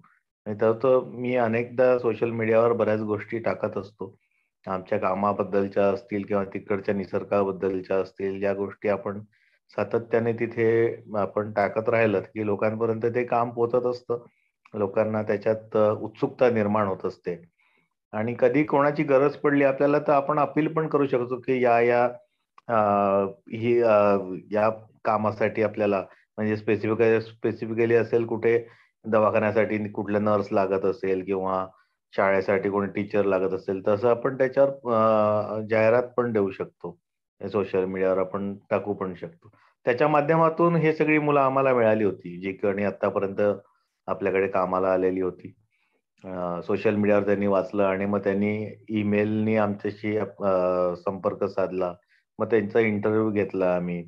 तर मी अनेकदा सोशल मीडियावर बऱ्याच गोष्टी टाकत असतो आमच्या कामाबद्दलच्या असतील किंवा तिकडच्या निसर्गाबद्दलच्या असतील ज्या गोष्टी आपण सातत्याने तिथे आपण टाकत राहिलं की लोकांपर्यंत ते काम पोचत असतं लोकांना त्याच्यात उत्सुकता निर्माण होत असते आणि कधी कोणाची गरज पडली आपल्याला तर आपण अपील पण करू शकतो की या या ही या कामासाठी आपल्याला म्हणजे स्पेसिफिक स्पेसिफिकली असेल कुठे दवाखान्यासाठी कुठल्या नर्स लागत असेल किंवा शाळेसाठी कोणी टीचर लागत असेल तसं आपण त्याच्यावर जाहिरात पण देऊ शकतो सोशल मीडियावर आपण टाकू पण शकतो त्याच्या माध्यमातून हे सगळी मुलं आम्हाला मिळाली होती जी कोणी आतापर्यंत आपल्याकडे कामाला आलेली होती सोशल मीडियावर त्यांनी वाचलं आणि मग त्यांनी ईमेलनी आमच्याशी संपर्क साधला मग त्यांचा इंटरव्ह्यू घेतला आम्ही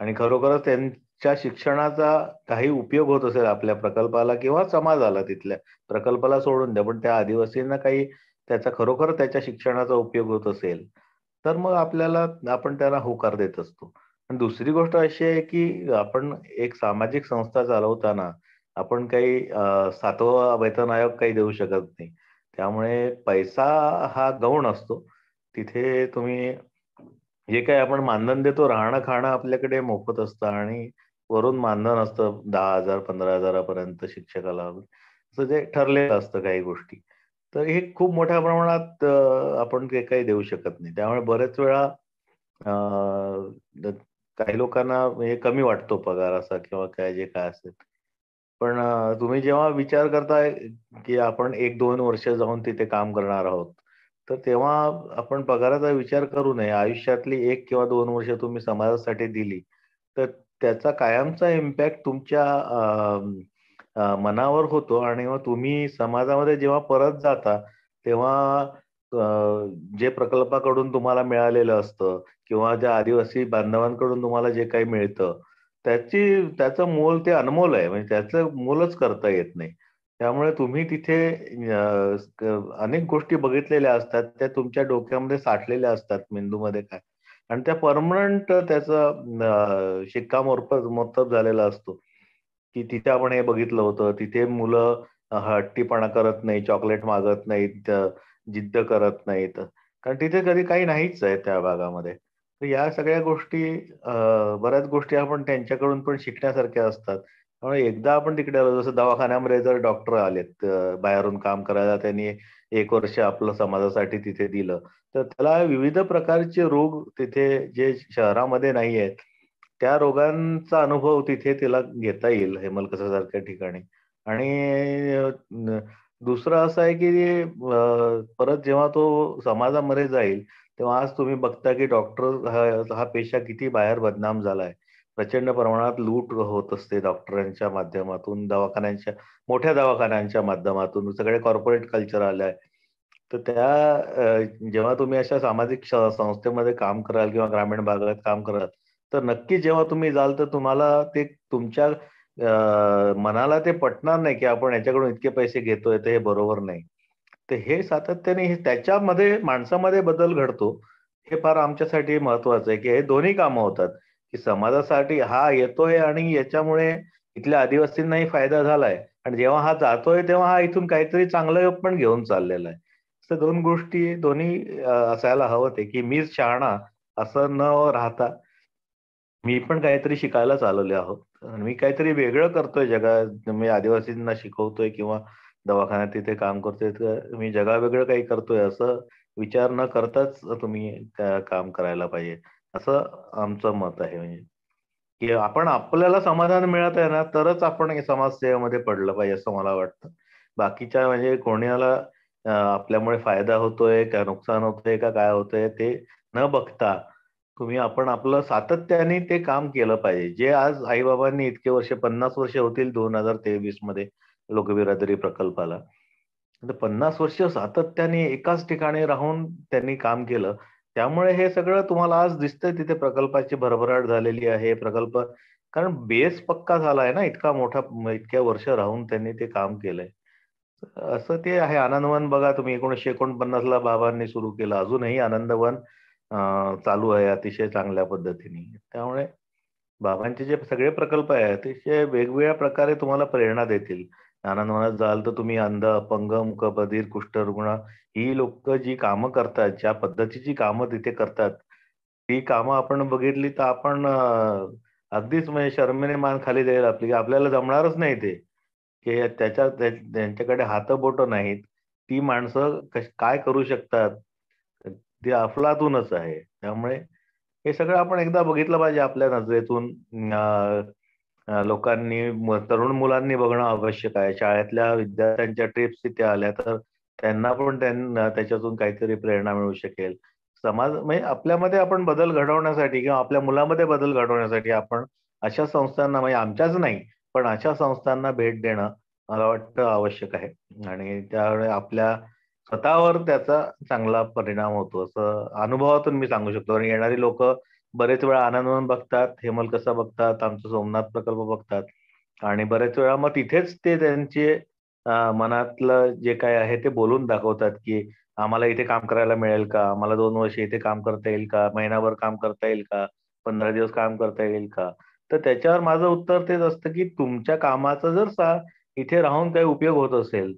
आणि खरोखर त्यांच्या शिक्षणाचा काही उपयोग होत असेल आपल्या प्रकल्पाला किंवा समाजाला तिथल्या प्रकल्पाला सोडून द्या पण त्या आदिवासींना काही त्याचा खरोखर त्याच्या शिक्षणाचा उपयोग होत असेल तर मग आपल्याला आपण त्याला होकार देत असतो आणि दुसरी गोष्ट अशी आहे की आपण एक सामाजिक संस्था चालवताना आपण काही सातवा वेतन आयोग काही देऊ शकत नाही त्यामुळे पैसा हा गौण असतो तिथे तुम्ही जे काही आपण मानधन देतो राहणं खाणं आपल्याकडे मोफत असतं आणि वरून मानधन असतं दहा हजार पंधरा हजारापर्यंत शिक्षकाला असं जे ठरलेलं असतं काही गोष्टी तर हे खूप मोठ्या प्रमाणात आपण ते काही देऊ शकत नाही त्यामुळे बरेच वेळा काही लोकांना हे कमी वाटतो पगार असा किंवा काय जे काय असेल पण तुम्ही जेव्हा विचार करताय की आपण एक दोन वर्ष जाऊन तिथे काम करणार आहोत तर तेव्हा आपण पगाराचा विचार करू नये आयुष्यातली एक किंवा दोन वर्ष तुम्ही समाजासाठी दिली तर त्याचा कायमचा इम्पॅक्ट तुमच्या मनावर होतो आणि मग तुम्ही समाजामध्ये जेव्हा परत जाता तेव्हा जे प्रकल्पाकडून तुम्हाला मिळालेलं असतं किंवा ज्या आदिवासी बांधवांकडून तुम्हाला जे काही मिळतं त्याची त्याचं मोल ते अनमोल आहे म्हणजे त्याचं मोलच करता येत नाही त्यामुळे तुम्ही तिथे अनेक गोष्टी बघितलेल्या असतात त्या तुमच्या डोक्यामध्ये साठलेल्या असतात मेंदूमध्ये काय आणि त्या परमनंट त्याचा शिक्कामोर्फत मोर्तब झालेला असतो की तिथे आपण हे बघितलं होतं तिथे मुलं हट्टीपणा करत नाही चॉकलेट मागत नाहीत जिद्द करत नाहीत कारण तिथे कधी काही नाहीच आहे त्या भागामध्ये तर या सगळ्या गोष्टी बऱ्याच गोष्टी आपण त्यांच्याकडून पण शिकण्यासारख्या असतात त्यामुळे एकदा आपण तिकडे आलो जसं दवाखान्यामध्ये जर डॉक्टर आलेत बाहेरून काम करायला त्यांनी एक वर्ष आपलं समाजासाठी तिथे दिलं तर त्याला विविध प्रकारचे रोग तिथे जे शहरामध्ये नाही आहेत त्या रोगांचा अनुभव तिथे तिला घेता येईल हेमलकसासारख्या ठिकाणी आणि दुसरं असं आहे की परत जेव्हा तो समाजामध्ये जाईल तेव्हा आज तुम्ही बघता की डॉक्टर हा पेशा किती बाहेर बदनाम झालाय प्रचंड प्रमाणात लूट होत असते डॉक्टरांच्या माध्यमातून दवाखान्यांच्या मोठ्या दवाखान्यांच्या माध्यमातून सगळे कॉर्पोरेट कल्चर आलं आहे तर त्या जेव्हा तुम्ही अशा सामाजिक संस्थेमध्ये काम कराल किंवा ग्रामीण भागात काम कराल तर नक्की जेव्हा तुम्ही जाल तर तुम्हाला ते तुमच्या मनाला ते पटणार नाही की आपण याच्याकडून इतके पैसे घेतोय तर हे बरोबर नाही तर हे सातत्याने त्याच्यामध्ये माणसामध्ये बदल घडतो हे फार आमच्यासाठी महत्वाचं आहे की हे दोन्ही कामं होतात की समाजासाठी हा येतोय आणि याच्यामुळे इथल्या आदिवासींनाही फायदा झालाय आणि जेव्हा हा जातोय तेव्हा हा इथून काहीतरी चांगलं पण घेऊन चाललेला आहे तर दोन गोष्टी दोन्ही असायला हवं ते की मीच शहाणा असं न राहता मी पण काहीतरी शिकायला चालवले आहोत मी काहीतरी वेगळं करतोय जगा मी आदिवासींना शिकवतोय किंवा दवाखान्यात तिथे काम करतोय मी जगा वेगळं काही करतोय असं विचार न करताच तुम्ही काम करायला पाहिजे असं आमचं मत आहे म्हणजे की आपण आपल्याला समाधान मिळत आहे ना तरच आपण समाजसेवेमध्ये पडलं पाहिजे असं मला वाटतं बाकीच्या म्हणजे कोणाला आपल्यामुळे फायदा होतोय का नुकसान होतंय का काय होतंय ते न बघता तुम्ही आपण आपलं सातत्याने ते काम केलं पाहिजे जे आज आईबाबांनी इतके वर्ष पन्नास वर्ष होतील दोन हजार तेवीस मध्ये लोकबिरादरी प्रकल्पाला तर पन्नास वर्ष सातत्याने एकाच ठिकाणी राहून त्यांनी काम केलं त्यामुळे हे सगळं तुम्हाला आज दिसतंय तिथे प्रकल्पाची भरभराट झालेली आहे प्रकल्प कारण बेस पक्का झाला आहे ना इतका मोठा इतक्या वर्ष राहून त्यांनी ते काम केलंय असं ते आहे आनंदवन बघा तुम्ही एकोणीसशे एकोणपन्नास ला बाबांनी सुरू केलं अजूनही आनंदवन चालू आहे अतिशय चांगल्या पद्धतीने त्यामुळे बाबांचे जे सगळे प्रकल्प आहे अतिशय वेगवेगळ्या प्रकारे तुम्हाला प्रेरणा देतील आनंद म्हणत जाल तर तुम्ही अंध अपंग मुकबधीर कुष्ठरुग्ण ही लोक जी कामं करतात ज्या पद्धतीची कामं तिथे करतात ती कामं आपण बघितली तर आपण अगदीच म्हणजे शर्मेने मान खाली द्यायला आपली आपल्याला जमणारच नाही ते की त्याच्या त्यांच्याकडे बोट नाहीत ती माणसं काय करू शकतात ते अफलातूनच आहे त्यामुळे हे सगळं आपण एकदा बघितलं पाहिजे आपल्या नजरेतून लोकांनी तरुण मुलांनी बघणं आवश्यक आहे शाळेतल्या विद्यार्थ्यांच्या ट्रिप्स तिथे आल्या तर त्यांना पण त्यांना त्याच्यातून काहीतरी प्रेरणा मिळू शकेल समाज म्हणजे आपल्यामध्ये आपण बदल घडवण्यासाठी किंवा आपल्या मुलामध्ये बदल घडवण्यासाठी आपण अशा संस्थांना म्हणजे आमच्याच नाही पण अशा संस्थांना भेट देणं मला वाटतं आवश्यक आहे आणि त्यावेळे आपल्या स्वतःवर त्याचा चांगला परिणाम होतो असं अनुभवातून मी सांगू शकतो आणि येणारी लोक बरेच वेळा आनंद बघतात हेमल कसा बघतात आमचा सोमनाथ प्रकल्प बघतात आणि बरेच वेळा मग तिथेच ते त्यांचे मनातलं जे काय आहे ते बोलून दाखवतात की आम्हाला इथे काम करायला मिळेल का आम्हाला दोन वर्ष इथे काम करता येईल का महिनाभर काम करता येईल का पंधरा दिवस काम करता येईल का तर त्याच्यावर माझं उत्तर तेच असतं की तुमच्या कामाचा जर सा इथे राहून काही उपयोग होत असेल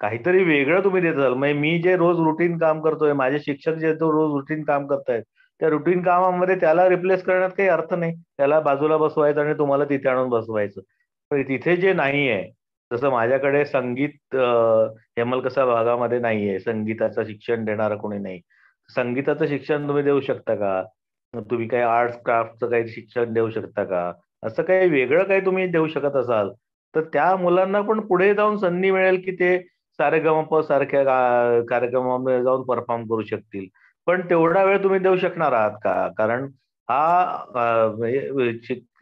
काहीतरी वेगळं तुम्ही देत असाल म्हणजे मी जे रोज रुटीन काम करतोय माझे शिक्षक जे रोज रुटीन काम करतायत त्या रुटीन कामामध्ये त्याला रिप्लेस करण्यात काही अर्थ नाही त्याला बाजूला बसवायचं आणि तुम्हाला तिथे आणून बसवायचं पण तिथे जे नाही आहे जसं माझ्याकडे संगीत हेमलकसा भागामध्ये नाहीये संगीताचं शिक्षण देणारं कोणी नाही संगीताचं शिक्षण तुम्ही देऊ शकता का तुम्ही काही आर्ट्स क्राफ्टचं काही शिक्षण देऊ शकता का असं काही वेगळं काही तुम्ही देऊ शकत असाल तर त्या मुलांना पण पुढे जाऊन संधी मिळेल की ते सारेगमप सारख्या कार्यक्रमामध्ये जाऊन परफॉर्म करू शकतील पण तेवढा वेळ तुम्ही देऊ शकणार आहात का कारण हा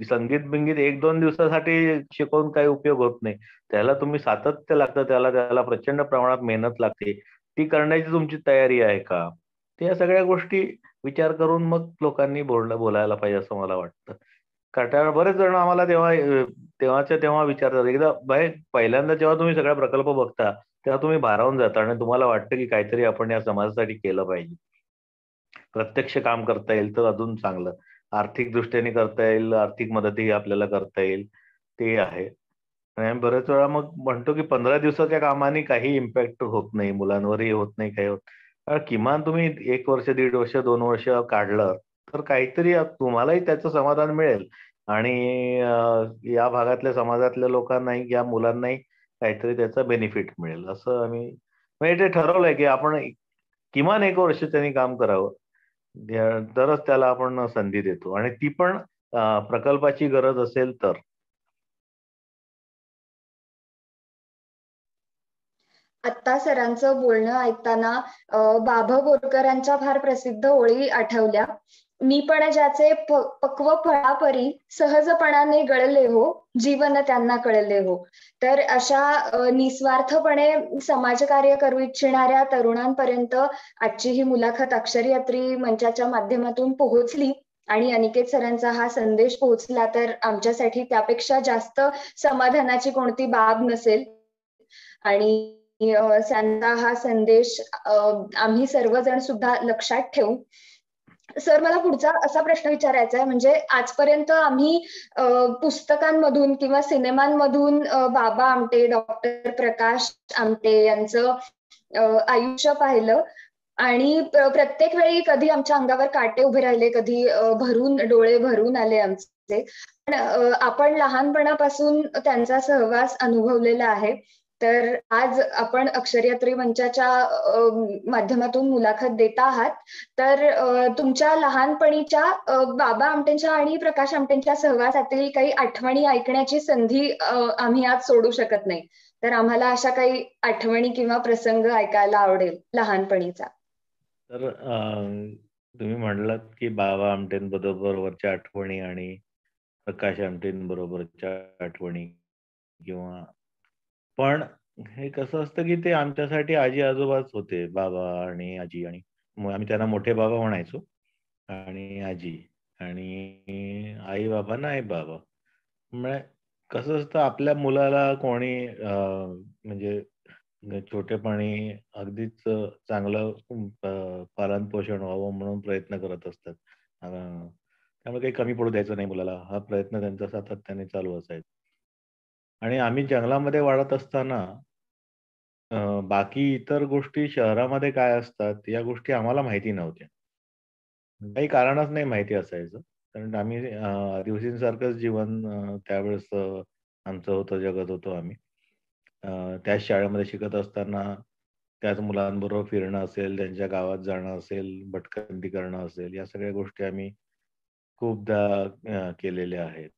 संगीत बिंगीत एक दोन दिवसासाठी शिकवून काही उपयोग होत नाही त्याला तुम्ही सातत्य लागतं त्याला त्याला प्रचंड प्रमाणात मेहनत लागते ती करण्याची तुमची तयारी आहे का या सगळ्या गोष्टी विचार करून मग लोकांनी बोलणं बोलायला पाहिजे असं मला वाटतं कारण बरेच जण आम्हाला तेव्हा तेव्हाच्या तेव्हा विचारतात एकदा पहिल्यांदा जेव्हा तुम्ही सगळा प्रकल्प बघता तेव्हा तुम्ही भारावून जाता आणि तुम्हाला वाटतं की काहीतरी आपण या समाजासाठी केलं पाहिजे प्रत्यक्ष काम करता येईल तर अजून चांगलं आर्थिक दृष्ट्याने करता येईल आर्थिक मदतही आपल्याला करता येईल ते आहे आणि आम्ही वेळा मग म्हणतो की पंधरा दिवसाच्या कामाने काही इम्पॅक्ट होत नाही मुलांवरही होत नाही काही होत किमान तुम्ही एक वर्ष दीड वर्ष दोन वर्ष काढलं तर काहीतरी तुम्हालाही त्याचं समाधान मिळेल आणि या भागातल्या समाजातल्या लोकांनाही या मुलांनाही काहीतरी त्याचा बेनिफिट मिळेल असं आम्ही म्हणजे ते ठरवलंय की आपण किमान एक वर्ष त्यांनी काम करावं तरच त्याला आपण संधी देतो आणि ती पण प्रकल्पाची गरज असेल तर आत्ता सरांचं बोलणं ऐकताना बाभ बोरकरांच्या फार प्रसिद्ध ओळी आठवल्या मी पण ज्याचे पक्व फळापरी सहजपणाने गळले हो जीवन त्यांना कळले हो तर अशा निस्वार्थपणे समाजकार्य करू इच्छिणाऱ्या तरुणांपर्यंत आजची ही मुलाखत अक्षरयात्री मंचाच्या माध्यमातून पोहोचली आणि अनिकेत सरांचा हा संदेश पोहोचला तर आमच्यासाठी त्यापेक्षा जास्त समाधानाची कोणती बाब नसेल आणि त्यांचा हा संदेश आम्ही सर्वजण सुद्धा लक्षात ठेवू सर मला पुढचा असा प्रश्न विचारायचा आहे म्हणजे आजपर्यंत आम्ही पुस्तकांमधून किंवा सिनेमांमधून बाबा आमटे डॉक्टर प्रकाश आमटे यांचं आयुष्य पाहिलं आणि प्रत्येक वेळी कधी आमच्या अंगावर काटे उभे राहिले कधी भरून डोळे भरून आले आमचे पण आपण लहानपणापासून त्यांचा सहवास अनुभवलेला आहे तर आज आपण अक्षरयात्री मंचाच्या माध्यमातून मुलाखत देत आहात तर तुमच्या लहानपणीच्या बाबा आमटेंच्या आणि प्रकाश आमटेंच्या सहवासातील काही आठवणी ऐकण्याची संधी आम्ही आज सोडू शकत नाही तर आम्हाला अशा काही आठवणी किंवा प्रसंग ऐकायला आवडेल लहानपणीचा तर तुम्ही म्हणलात की बाबा बरोबरच्या आठवणी आणि प्रकाश आमटेंबरोबरच्या आठवणी किंवा पण हे कसं असतं की ते आमच्यासाठी आजी आजोबाच होते बाबा आणि आजी आणि आम्ही त्यांना मोठे बाबा म्हणायचो आणि आजी आणि आई बाबा नाही बाबा म्हणजे कसं असतं आपल्या मुलाला कोणी म्हणजे छोटेपणी अगदीच चांगलं पालन पोषण व्हावं म्हणून प्रयत्न करत असतात त्यामुळे काही कमी पडू द्यायचं नाही मुलाला हा प्रयत्न त्यांचा सातत्याने चालू असायचा आणि आम्ही जंगलामध्ये वाढत असताना बाकी इतर गोष्टी शहरामध्ये काय असतात या गोष्टी आम्हाला माहिती नव्हत्या. काही कारणच नाही माहिती असायचं. कारण आम्ही आदिवासींसारखंच जीवन त्यावेळेस आमचं होतं, जगत होतो आम्ही. त्याच शाळेमध्ये शिकत असताना त्याच मुलांबरोबर फिरणं असेल, त्यांच्या गावात जाणं असेल, भटकंती करणं असेल, या सगळ्या गोष्टी आम्ही खूपदा केलेल्या आहेत.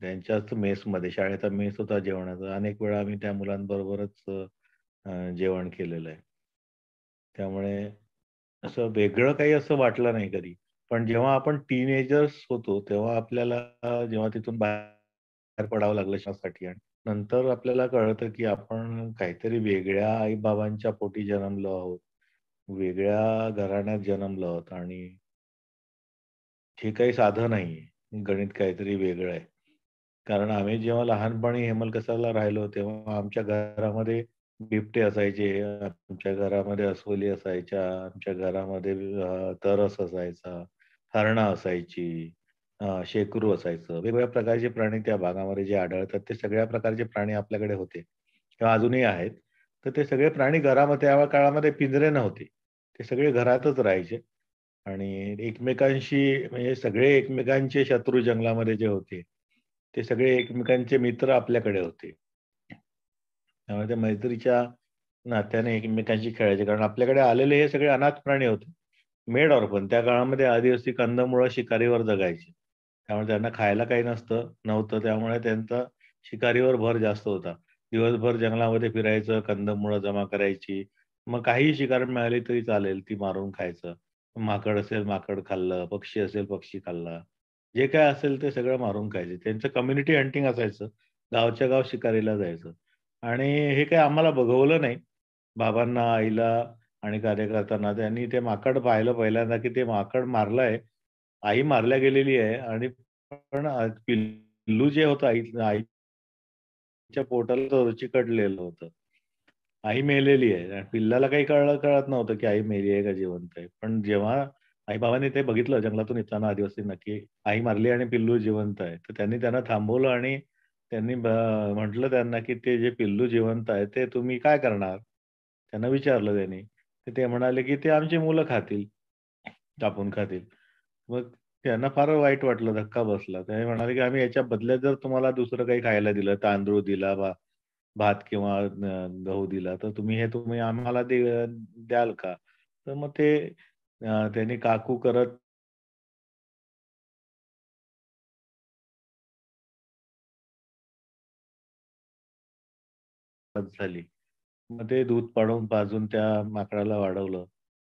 त्यांच्याच मेसमध्ये शाळेचा मेस होता जेवणाचा अनेक वेळा आम्ही त्या मुलांबरोबरच जेवण केलेलं आहे. त्यामुळे असं वेगळं काही असं वाटलं नाही कधी. पण जेव्हा आपण टीनेजर्स होतो तेव्हा आपल्याला जेव्हा तिथून बाहेर पडावं लागलं शासाठी आणि नंतर आपल्याला कळतं की आपण काहीतरी वेगळ्या आई-बाबांच्या पोटी जन्मलो आहोत. वेगळ्या घराण्यात जन्मलो आहोत आणि हे काही साधं नाहीये. गणित काहीतरी वेगळं आहे. कारण आम्ही जेव्हा लहानपणी हेमलकसाला राहिलो तेव्हा आमच्या घरामध्ये बिबटे असायचे आमच्या घरामध्ये अस्वली असायच्या आमच्या घरामध्ये तरस असायचा हरणा असायची शेकरू असायचं वेगवेगळ्या प्रकारचे प्राणी त्या भागामध्ये जे आढळतात ते सगळ्या प्रकारचे प्राणी आपल्याकडे होते किंवा अजूनही आहेत तर ते सगळे प्राणी घरामध्ये या काळामध्ये पिंजरे नव्हते ते सगळे घरातच राहायचे आणि एकमेकांशी म्हणजे सगळे एकमेकांचे शत्रू जंगलामध्ये जे होते ते सगळे एकमेकांचे मित्र आपल्याकडे होते त्यामुळे त्या मैत्रीच्या नात्याने एकमेकांशी खेळायचे कारण आपल्याकडे आलेले हे सगळे अनाथ प्राणी होते मेड पण त्या काळामध्ये आदिवासी कंदमुळं शिकारीवर जगायचे त्यामुळे त्यांना खायला काही नसतं नव्हतं त्यामुळे त्यांचा शिकारीवर भर जास्त होता दिवसभर जंगलामध्ये फिरायचं कंदमुळं जमा करायची मग काहीही शिकार मिळाली तरी चालेल ती मारून खायचं माकड असेल माकड खाल्लं पक्षी असेल पक्षी खाल्लं जे काय असेल ते सगळं मारून खायचे त्यांचं कम्युनिटी हंटिंग असायचं गावच्या गाव शिकारीला जायचं आणि हे काय आम्हाला बघवलं नाही बाबांना आईला आणि कार्यकर्त्यांना त्यांनी ते माकड पाहिलं पहिल्यांदा की ते माकड मारलं आहे आई मारल्या गेलेली आहे आणि पण पिल्लू जे होतं आई आईच्या पोटाला चिकटलेलं होतं आई मेलेली आहे पिल्लाला काही कळलं कळत नव्हतं की आई मेली आहे का जिवंत आहे पण जेव्हा आई आईबाबाने ते बघितलं जंगलातून येताना आदिवासी नक्की आई मारली आणि पिल्लू जिवंत आहे तर त्यांनी त्यांना थांबवलं आणि त्यांनी म्हटलं त्यांना की ते जे पिल्लू जिवंत आहे ते तुम्ही काय करणार त्यांना विचारलं त्यांनी तर ते म्हणाले की ते आमची मुलं खातील कापून खातील मग त्यांना फार वाईट वाटलं धक्का बसला त्यांनी म्हणाले की आम्ही याच्या बदल्यात जर तुम्हाला दुसरं काही खायला दिलं तांदूळ दिला बा भात किंवा गहू दिला तर तुम्ही हे तुम्ही आम्हाला द्याल का तर मग ते त्यांनी काकू करत झाली. मग ते दूध पाडून पाजून त्या माकडाला वाढवलं.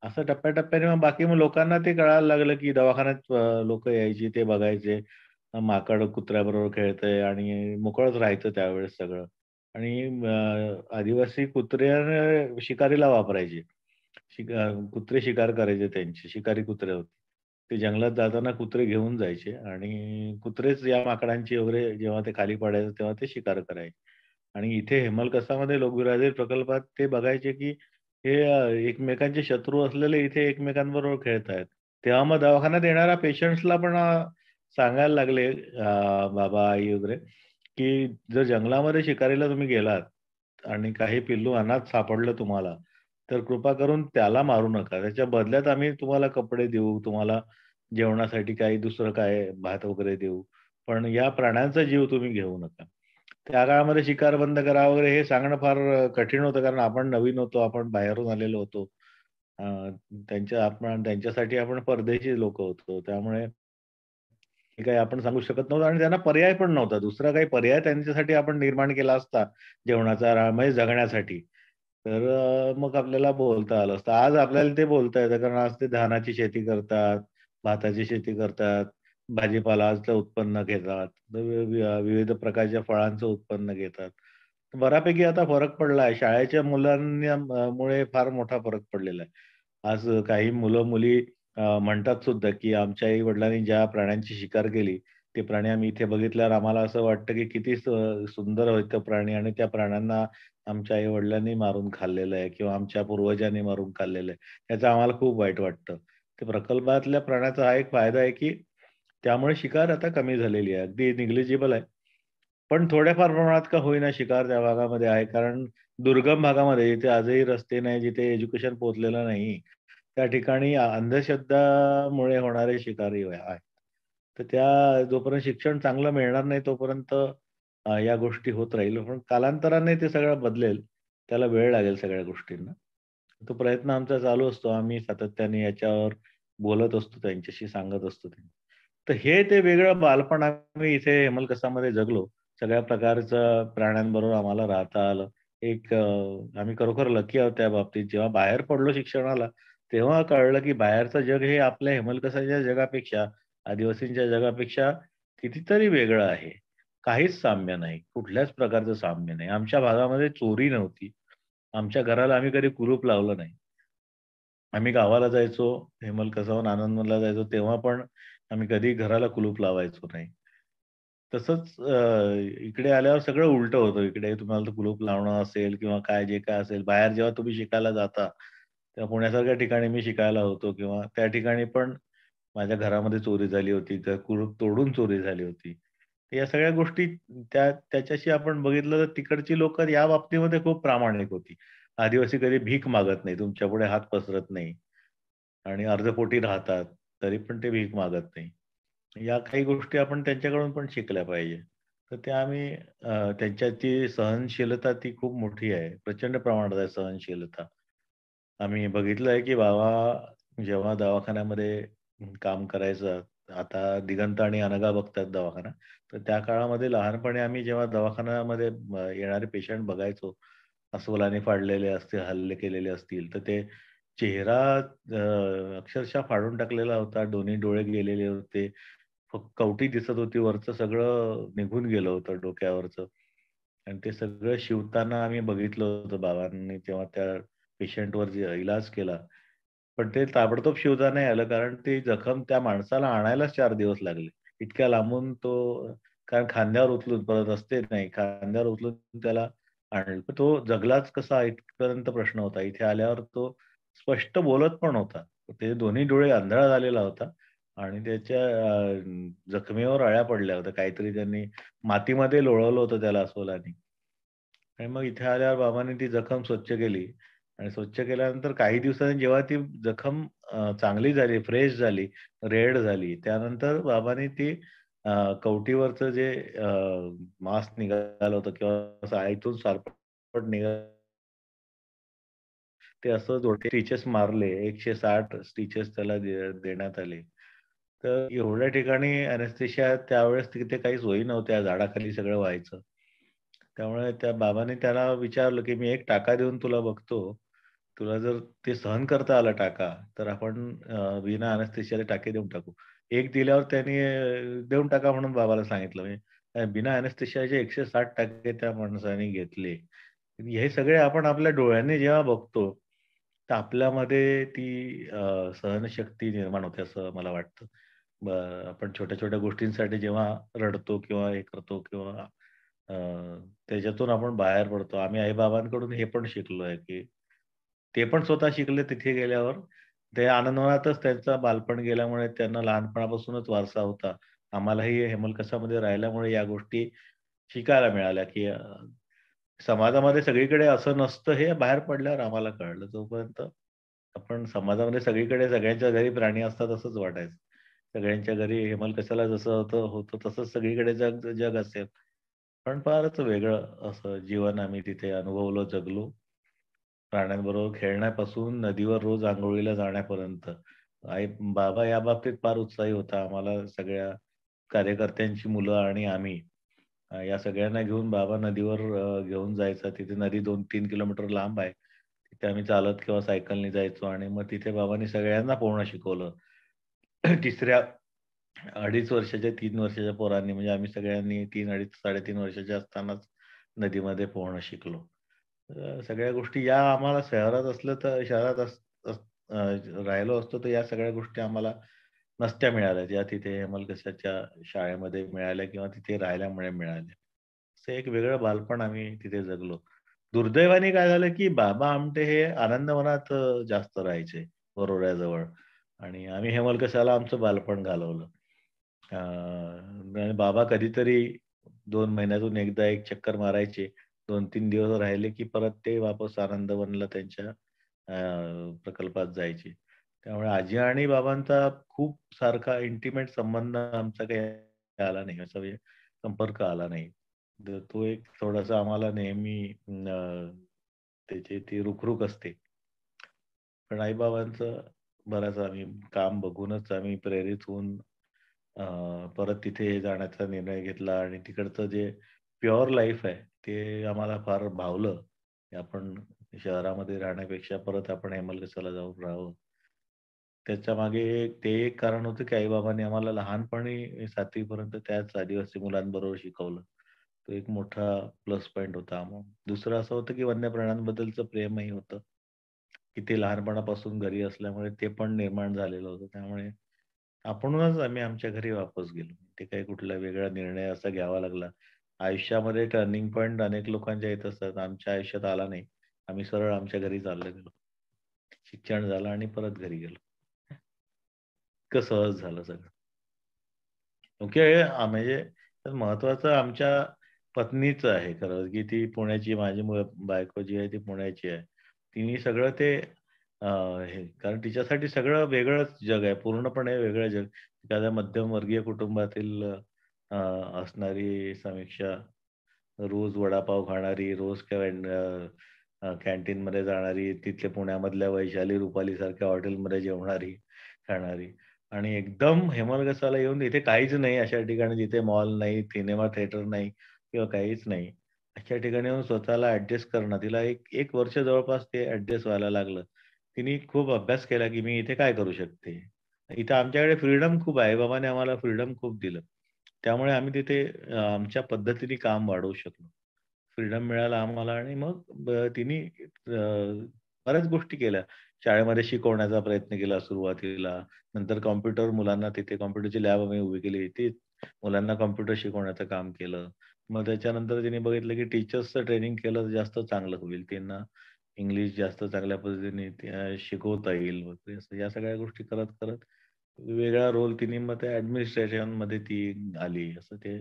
असं टप्प्याटप्प्याने मग बाकी मग लोकांना ते कळायला लागलं, की दवाखान्यात लोक यायची ते बघायचे. माकड कुत्र्याबरोबर खेळतंय आणि मोकळत राहायचं त्यावेळेस सगळं आणि आदिवासी कुत्रे शिकारीला वापरायचे. शिकार कुत्रे शिकार करायचे त्यांचे शिकारी कुत्रे होते ते जंगलात जाताना कुत्रे घेऊन जायचे आणि कुत्रेच या माकडांची वगैरे जेव्हा ते खाली पडायचे तेव्हा ते शिकार करायचे आणि इथे हेमलकसामध्ये लोकविराजे प्रकल्पात ते बघायचे की हे एकमेकांचे शत्रू असलेले इथे एकमेकांबरोबर खेळत आहेत तेव्हा मग दवाखान्यात येणाऱ्या पेशंट्सला पण सांगायला लागले बाबा आई वगैरे की जर जंगलामध्ये शिकारीला तुम्ही गेलात आणि काही पिल्लू अनाथ सापडलं तुम्हाला तर कृपा करून त्याला मारू नका त्याच्या बदल्यात आम्ही तुम्हाला कपडे देऊ तुम्हाला जेवणासाठी काही दुसरं काय भात वगैरे देऊ पण या प्राण्यांचा जीव तुम्ही घेऊ नका त्या काळामध्ये शिकार बंद करा वगैरे हे सांगणं फार कठीण होतं कारण आपण नवीन होतो आपण बाहेरून आलेलो होतो त्यांच्या आपण त्यांच्यासाठी आपण परदेशी लोक होतो त्यामुळे हे काही आपण सांगू शकत नव्हतो आणि त्यांना पर्याय पण नव्हता दुसरा काही पर्याय त्यांच्यासाठी आपण निर्माण केला असता जेवणाचा रामय जगण्यासाठी तर मग आपल्याला बोलता आलं असतं. आज आपल्याला ते बोलता येतं कारण आज ते धानाची शेती करतात, भाताची शेती करतात, भाजीपालाचं उत्पन्न घेतात, विविध प्रकारच्या फळांचं उत्पन्न घेतात. बऱ्यापैकी आता फरक पडला आहे. शाळेच्या मुलांना मुळे फार मोठा फरक पडलेला आहे. आज काही मुलं-मुली म्हणतात सुद्धा, की "आमच्या आई-वडिलांनी ज्या प्राण्यांची शिकार केली, ते प्राणी आम्ही इथे बघितल्यावर आम्हाला असं वाटतं, की किती सुंदर होते प्राणी आणि त्या प्राण्यांना आमच्या आई वडिलांनी मारून खाल्लेलं आहे किंवा आमच्या पूर्वजांनी मारून खाल्लेलं आहे याचा आम्हाला खूप वाईट वाटतं ते प्रकल्पातल्या प्राण्याचा हा एक फायदा आहे की त्यामुळे शिकार आता कमी झालेली आहे अगदी निग्लिजिबल आहे पण थोड्याफार प्रमाणात का होईना शिकार त्या भागामध्ये आहे कारण दुर्गम भागामध्ये जिथे आजही रस्ते नाही जिथे एज्युकेशन पोहोचलेलं नाही त्या ठिकाणी अंधश्रद्धामुळे होणारे शिकारी आहे तर त्या जोपर्यंत शिक्षण चांगलं मिळणार नाही तोपर्यंत या गोष्टी होत राहील पण कालांतराने ते सगळं बदलेल त्याला वेळ लागेल सगळ्या गोष्टींना तो प्रयत्न आमचा चालू असतो आम्ही सातत्याने याच्यावर बोलत असतो त्यांच्याशी सांगत असतो तर हे ते वेगळं बालपण आम्ही इथे हेमलकसामध्ये जगलो सगळ्या प्रकारचं प्राण्यांबरोबर आम्हाला राहता आलं एक आम्ही खरोखर लकी आहोत त्या बाबतीत जेव्हा बाहेर पडलो शिक्षणाला तेव्हा कळलं की बाहेरचं जग हे आपल्या हेमलकसाच्या जगापेक्षा आदिवासींच्या जगापेक्षा कितीतरी वेगळं आहे काहीच साम्य नाही कुठल्याच प्रकारचं साम्य नाही आमच्या भागामध्ये चोरी नव्हती आमच्या घराला आम्ही कधी कुलूप लावलं नाही आम्ही गावाला जायचो हेमल कसावून आनंदमधला जायचो तेव्हा पण आम्ही कधी घराला कुलूप लावायचो नाही तसंच इकडे आल्यावर सगळं उलट होतं इकडे तुम्हाला कुलूप लावणं असेल किंवा काय जे काय असेल बाहेर जेव्हा तुम्ही शिकायला जाता तेव्हा पुण्यासारख्या ठिकाणी मी शिकायला होतो किंवा त्या ठिकाणी पण माझ्या घरामध्ये चोरी झाली होती कुलूप तोडून चोरी झाली होती या सगळ्या गोष्टी त्या त्याच्याशी आपण बघितलं तर तिकडची लोक या बाबतीमध्ये खूप प्रामाणिक होती आदिवासी कधी भीक मागत नाही तुमच्या पुढे हात पसरत नाही आणि अर्धपोटी राहतात तरी पण ते भीक मागत नाही या काही गोष्टी आपण त्यांच्याकडून पण शिकल्या पाहिजे तर त्या आम्ही त्यांच्याची सहनशीलता ती खूप मोठी आहे प्रचंड प्रमाणात आहे सहनशीलता आम्ही बघितलं आहे की बाबा जेव्हा दवाखान्यामध्ये काम करायचं आता दिगंत आणि अनगा बघतात दवाखाना तर त्या काळामध्ये लहानपणी आम्ही जेव्हा दवाखान्यामध्ये येणारे पेशंट बघायचो अस्वलाने फाडलेले असतील हल्ले केलेले असतील तर ते चेहरा अक्षरशः फाडून टाकलेला होता दोन्ही डोळे गेलेले होते कवटी दिसत होती वरचं सगळं निघून गेलं होतं डोक्यावरचं आणि ते सगळं शिवताना आम्ही बघितलं होतं बाबांनी तेव्हा त्या पेशंटवर इलाज केला पण ते ताबडतोब शिवता नाही आलं कारण ते जखम त्या माणसाला आणायलाच चार दिवस लागले इतक्या लांबून तो कारण खांद्यावर उचलून परत असते नाही खांद्यावर उचलून त्याला आणलं पण तो जगलाच कसा इथपर्यंत प्रश्न होता इथे आल्यावर तो स्पष्ट बोलत पण होता ते दोन्ही डोळे आंधळा झालेला होता आणि त्याच्या जखमेवर अळ्या पडल्या होत्या काहीतरी त्यांनी मातीमध्ये लोळवलं होतं त्याला अस्वलाने आणि मग इथे आल्यावर बाबांनी ती जखम स्वच्छ केली आणि स्वच्छ केल्यानंतर काही दिवसांनी जेव्हा ती जखम चांगली झाली फ्रेश झाली रेड झाली त्यानंतर बाबांनी ती कवटीवरच जे मास्क निघालं होतं किंवा आईतून सारपट निघाल ते असं जोडते स्टिचेस मारले एकशे साठ स्टिचेस त्याला देण्यात आले तर एवढ्या ठिकाणी अनेस्थिशिया त्यावेळेस तिथे काही सोयी नव्हत्या झाडाखाली सगळं व्हायचं त्यामुळे त्या बाबांनी त्याला विचारलं की मी एक टाका देऊन तुला बघतो तुला जर ते सहन करता आलं टाका तर आपण विना अनस्थेशियाचे टाके देऊन टाकू एक दिल्यावर त्याने देऊन टाका म्हणून बाबाला सांगितलं म्हणजे बिना अनस्थेशियाचे एकशे साठ टाके त्या माणसाने घेतले हे सगळे आपण आपल्या डोळ्यांनी जेव्हा बघतो तर आपल्यामध्ये ती सहनशक्ती निर्माण होते असं मला वाटतं आपण छोट्या छोट्या गोष्टींसाठी जेव्हा रडतो किंवा हे करतो किंवा त्याच्यातून आपण बाहेर पडतो आम्ही आईबाबांकडून हे पण शिकलो आहे की ते पण स्वतः शिकले तिथे गेल्यावर ते आनंदवनातच त्यांचा बालपण गेल्यामुळे त्यांना लहानपणापासूनच वारसा होता आम्हालाही हेमलकसामध्ये राहिल्यामुळे या गोष्टी शिकायला मिळाल्या की समाजामध्ये सगळीकडे असं नसतं हे बाहेर पडल्यावर आम्हाला कळलं जोपर्यंत आपण समाजामध्ये सगळीकडे सगळ्यांच्या घरी प्राणी असतात असंच वाटायचं सगळ्यांच्या घरी हेमल कशाला जसं होतं होतं तसंच सगळीकडे जग जग असेल पण फारच वेगळं असं जीवन आम्ही तिथे अनुभवलो जगलो प्राण्यांबरोबर खेळण्यापासून नदीवर रोज आंघोळीला जाण्यापर्यंत आई बाबा या बाबतीत फार उत्साही होता आम्हाला सगळ्या कार्यकर्त्यांची मुलं आणि आम्ही या सगळ्यांना घेऊन बाबा नदीवर घेऊन जायचा तिथे नदी दोन तीन किलोमीटर लांब आहे तिथे आम्ही चालत किंवा सायकलनी जायचो आणि मग तिथे बाबांनी सगळ्यांना पोहणं शिकवलं तिसऱ्या अडीच वर्षाच्या तीन वर्षाच्या पोरांनी म्हणजे आम्ही सगळ्यांनी तीन अडीच साडेतीन वर्षाच्या असतानाच नदीमध्ये पोहणं शिकलो सगळ्या गोष्टी या आम्हाला शहरात असलं तर शहरात राहिलो असतो तर या सगळ्या गोष्टी आम्हाला नसत्या मिळाल्या ज्या तिथे हेमलकशाच्या शाळेमध्ये मिळाल्या किंवा तिथे राहिल्यामुळे मिळाल्या असं एक वेगळं बालपण आम्ही तिथे जगलो दुर्दैवाने काय झालं की बाबा आमटे हे आनंदवनात जास्त राहायचे वरोऱ्याजवळ आणि आम्ही हेमलकशाला आमचं बालपण घालवलं बाबा कधीतरी दोन महिन्यातून एकदा एक चक्कर मारायचे दोन तीन दिवस राहिले की परत ते वापस आनंदवनला त्यांच्या प्रकल्पात जायचे. त्यामुळे आजी आणि बाबांचा खूप सारखा इंटिमेट संबंध आमचा काही आला नाही. असा म्हणजे संपर्क आला नाही. तो एक थोडासा आम्हाला नेहमी त्याचे त्याची ती रुखरुख असते. पण आई-बाबांचं बराच आम्ही काम बघूनच आम्ही प्रेरित होऊन परत तिथे जाण्याचा निर्णय घेतला आणि तिकडचं जे प्युअर लाईफ आहे ते आम्हाला फार भावलं की आपण शहरामध्ये राहण्यापेक्षा परत आपण हेमलकसाला जाऊन राहावं त्याच्या मागे ते एक कारण होतं की आईबाबांनी आम्हाला लहानपणी सातवीपर्यंत त्याच आदिवासी मुलांबरोबर शिकवलं तो एक मोठा प्लस पॉइंट होता दुसरं असं होतं की वन्य प्राण्यांबद्दलचं प्रेमही होतं की ते लहानपणापासून घरी असल्यामुळे ते पण निर्माण झालेलं होतं त्यामुळे आपणच आम्ही आमच्या घरी वापस गेलो ते काही कुठला वेगळा निर्णय असा घ्यावा लागला आयुष्यामध्ये टर्निंग पॉइंट अनेक लोकांच्या येत असतात आमच्या आयुष्यात आला नाही आम्ही सरळ आमच्या घरी चाललं गेलो शिक्षण झालं आणि परत घरी गेलो इतकं सहज झालं सगळं ओके म्हणजे महत्वाचं आमच्या पत्नीचं आहे खरं की ती पुण्याची माझी बायको जी आहे ती पुण्याची आहे तिने सगळं ते हे कारण तिच्यासाठी सगळं वेगळंच जग आहे पूर्णपणे वेगळं जग एखाद्या मध्यमवर्गीय कुटुंबातील असणारी समीक्षा रोज वडापाव खाणारी रोज कॅन्टीन मध्ये जाणारी तिथले पुण्यामधल्या वैशाली रुपाली सारख्या हॉटेलमध्ये जेवणारी खाणारी आणि एकदम हेमलगसाला येऊन इथे काहीच नाही अशा ठिकाणी जिथे मॉल नाही सिनेमा थिएटर नाही किंवा काहीच नाही अशा ठिकाणी येऊन स्वतःला ऍडजस्ट करणं तिला एक एक वर्ष जवळपास ते ऍडजस्ट व्हायला लागलं तिने खूप अभ्यास केला की मी इथे काय करू शकते इथे आमच्याकडे फ्रीडम खूप आहे बाबाने आम्हाला फ्रीडम खूप दिलं त्यामुळे आम्ही तिथे आमच्या पद्धतीने काम वाढवू शकलो फ्रीडम मिळाला आम्हाला आणि मग तिने बऱ्याच गोष्टी केल्या शाळेमध्ये शिकवण्याचा प्रयत्न केला सुरुवातीला नंतर कॉम्प्युटर मुलांना तिथे कॉम्प्युटरची लॅब आम्ही उभी केली ती मुलांना कॉम्प्युटर शिकवण्याचं काम केलं मग त्याच्यानंतर तिने बघितलं की टीचर्सचं ट्रेनिंग केलं तर जास्त चांगलं होईल त्यांना इंग्लिश जास्त चांगल्या पद्धतीने शिकवता येईल या सगळ्या गोष्टी करत करत वेगळा रोल तिने मग त्या ऍडमिनिस्ट्रेशन मध्ये ती आली असं ते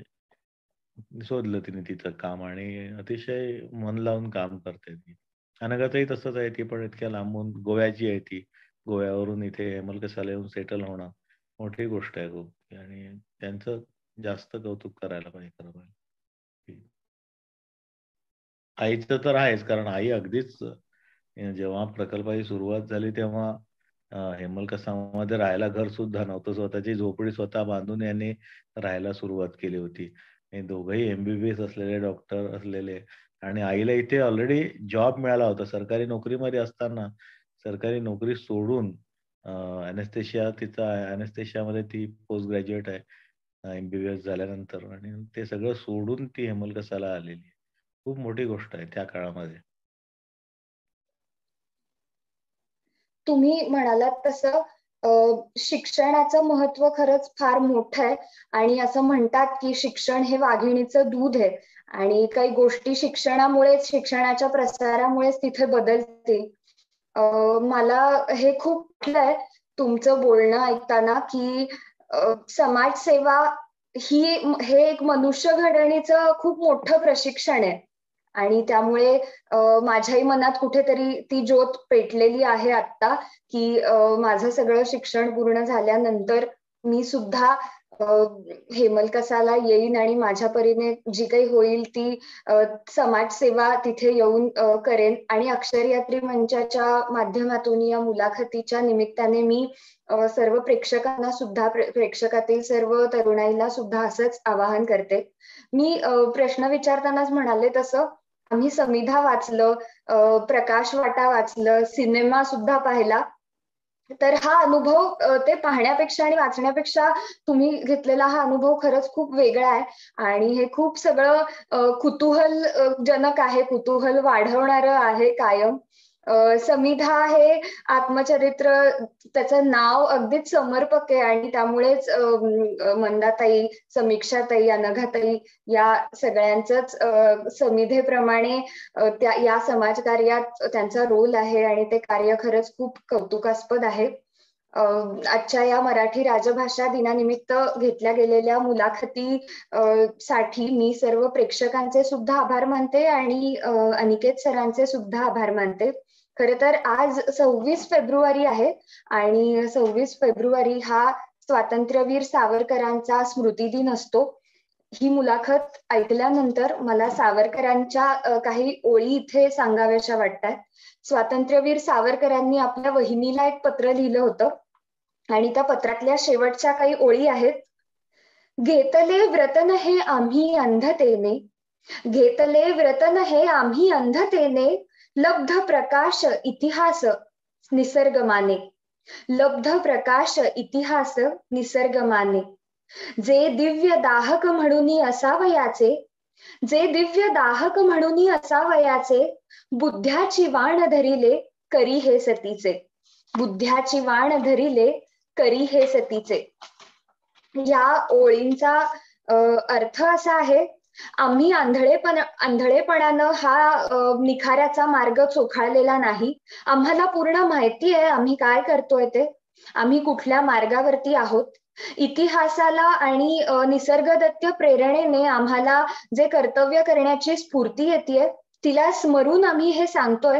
शोधलं तिने तिचं काम आणि अतिशय मन लावून काम करते ती अनघातही तसंच आहे ती पण इतक्या लांबून गोव्याची आहे ती गोव्यावरून इथे अमलकसाला येऊन सेटल होणं मोठी गोष्ट आहे खूप आणि त्यांचं जास्त कौतुक करायला पाहिजे खरं पाहिजे आईचं तर आहेच कारण आई अगदीच जेव्हा प्रकल्पाची सुरुवात झाली तेव्हा हेमल कसामध्ये राहायला घर सुद्धा नव्हतं स्वतःची झोपडी स्वतः बांधून यांनी राहायला सुरुवात केली होती हे दोघही एमबीबीएस असलेले डॉक्टर असलेले आणि आईला इथे ऑलरेडी जॉब मिळाला होता सरकारी नोकरीमध्ये असताना सरकारी नोकरी सोडून अनेस्थेशिया तिचा मध्ये ती पोस्ट ग्रॅज्युएट आहे एमबीबीएस झाल्यानंतर आणि ते सगळं सोडून ती हेमलकसाला आलेली खूप मोठी गोष्ट आहे त्या काळामध्ये तुम्ही म्हणालात तसं शिक्षणाचं महत्व खरंच फार मोठं आहे आणि असं म्हणतात की शिक्षण हे वाघिणीचं दूध आहे आणि काही गोष्टी शिक्षणामुळेच शिक्षणाच्या प्रसारामुळेच तिथे बदलतील मला हे खूप आहे तुमचं बोलणं ऐकताना की समाजसेवा ही हे एक मनुष्य घडणीचं खूप मोठं प्रशिक्षण आहे आणि त्यामुळे माझ्याही मनात कुठेतरी ती ज्योत पेटलेली आहे आत्ता की माझं सगळं शिक्षण पूर्ण झाल्यानंतर मी सुद्धा हेमलकसाला येईन आणि माझ्या परीने जी काही होईल ती समाजसेवा तिथे येऊन करेन आणि अक्षरयात्री मंचाच्या माध्यमातून या मुलाखतीच्या निमित्ताने मी सर्व प्रेक्षकांना सुद्धा प्रेक्षकातील सर्व तरुणाईला सुद्धा असंच आवाहन करते मी प्रश्न विचारतानाच म्हणाले तसं आम्ही समिधा वाचलं प्रकाश वाटा वाचलं सिनेमा सुद्धा पाहिला तर हा अनुभव ते पाहण्यापेक्षा आणि वाचण्यापेक्षा तुम्ही घेतलेला हा अनुभव खरंच खूप वेगळा आहे आणि हे खूप सगळं जनक आहे कुतूहल वाढवणारं आहे कायम समिधा हे आत्मचरित्र त्याचं नाव अगदीच समर्पक आहे आणि त्यामुळेच मंदाताई समीक्षाताई अनघाताई या सगळ्यांच समिधेप्रमाणे त्या या समाजकार्यात त्यांचा रोल आहे आणि ते कार्य खरंच खूप कौतुकास्पद आहे आजच्या या मराठी राजभाषा दिनानिमित्त घेतल्या गेलेल्या मुलाखती साठी मी सर्व प्रेक्षकांचे सुद्धा आभार मानते आणि अनिकेत सरांचे सुद्धा आभार मानते खर तर आज सव्वीस फेब्रुवारी आहे आणि सव्वीस फेब्रुवारी हा स्वातंत्र्यवीर सावरकरांचा स्मृती दिन असतो ही मुलाखत ऐकल्यानंतर मला सावरकरांच्या काही ओळी इथे सांगाव्याशा वाटतात स्वातंत्र्यवीर सावरकरांनी आपल्या वहिनीला एक पत्र लिहिलं होतं आणि त्या पत्रातल्या शेवटच्या काही ओळी आहेत घेतले व्रतन हे आम्ही अंधतेने घेतले व्रतन हे आम्ही अंधतेने लब्ध प्रकाश इतिहास निसर्गमाने लब्ध प्रकाश इतिहास निसर्ग माने जे दिव्य दाहक म्हणून असावयाचे जे दिव्य दाहक म्हणून असावयाचे बुद्ध्याची वाण धरिले करी हे सतीचे बुद्ध्याची वाण धरिले करी हे सतीचे या ओळींचा अर्थ असा आहे आम्ही आंधळेपण आंधळेपणानं हा निखाऱ्याचा मार्ग चोखाळलेला नाही आम्हाला पूर्ण माहिती आहे आम्ही काय करतोय ते आम्ही कुठल्या मार्गावरती आहोत इतिहासाला आणि निसर्गदत्त प्रेरणेने आम्हाला जे कर्तव्य करण्याची स्फूर्ती येते तिला स्मरून आम्ही हे सांगतोय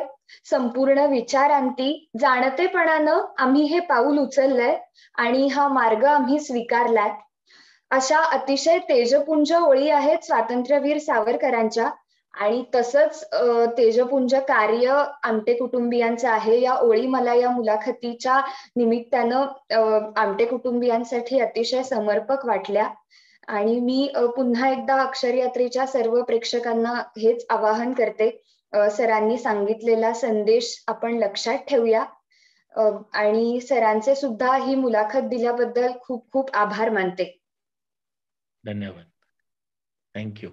संपूर्ण विचारांती जाणतेपणानं आम्ही हे पाऊल उचललंय आणि हा मार्ग आम्ही स्वीकारलाय अशा अतिशय तेजपुंज ओळी आहेत स्वातंत्र्यवीर सावरकरांच्या आणि तसंच तेजपुंज कार्य आमटे कुटुंबियांचं आहे या ओळी मला या मुलाखतीच्या निमित्तानं आमटे कुटुंबियांसाठी अतिशय समर्पक वाटल्या आणि मी पुन्हा एकदा अक्षरयात्रेच्या सर्व प्रेक्षकांना हेच आवाहन करते सरांनी सांगितलेला संदेश आपण लक्षात ठेवूया आणि सरांचे सुद्धा ही मुलाखत दिल्याबद्दल खूप खूप आभार मानते धन्यवाद थँक्यू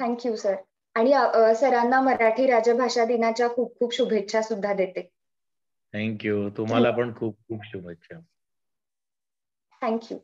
थँक्यू सर आणि सरांना मराठी राजभाषा दिनाच्या खूप खूप शुभेच्छा सुद्धा देते थँक्यू तुम्हाला पण खूप खूप शुभेच्छा थँक्यू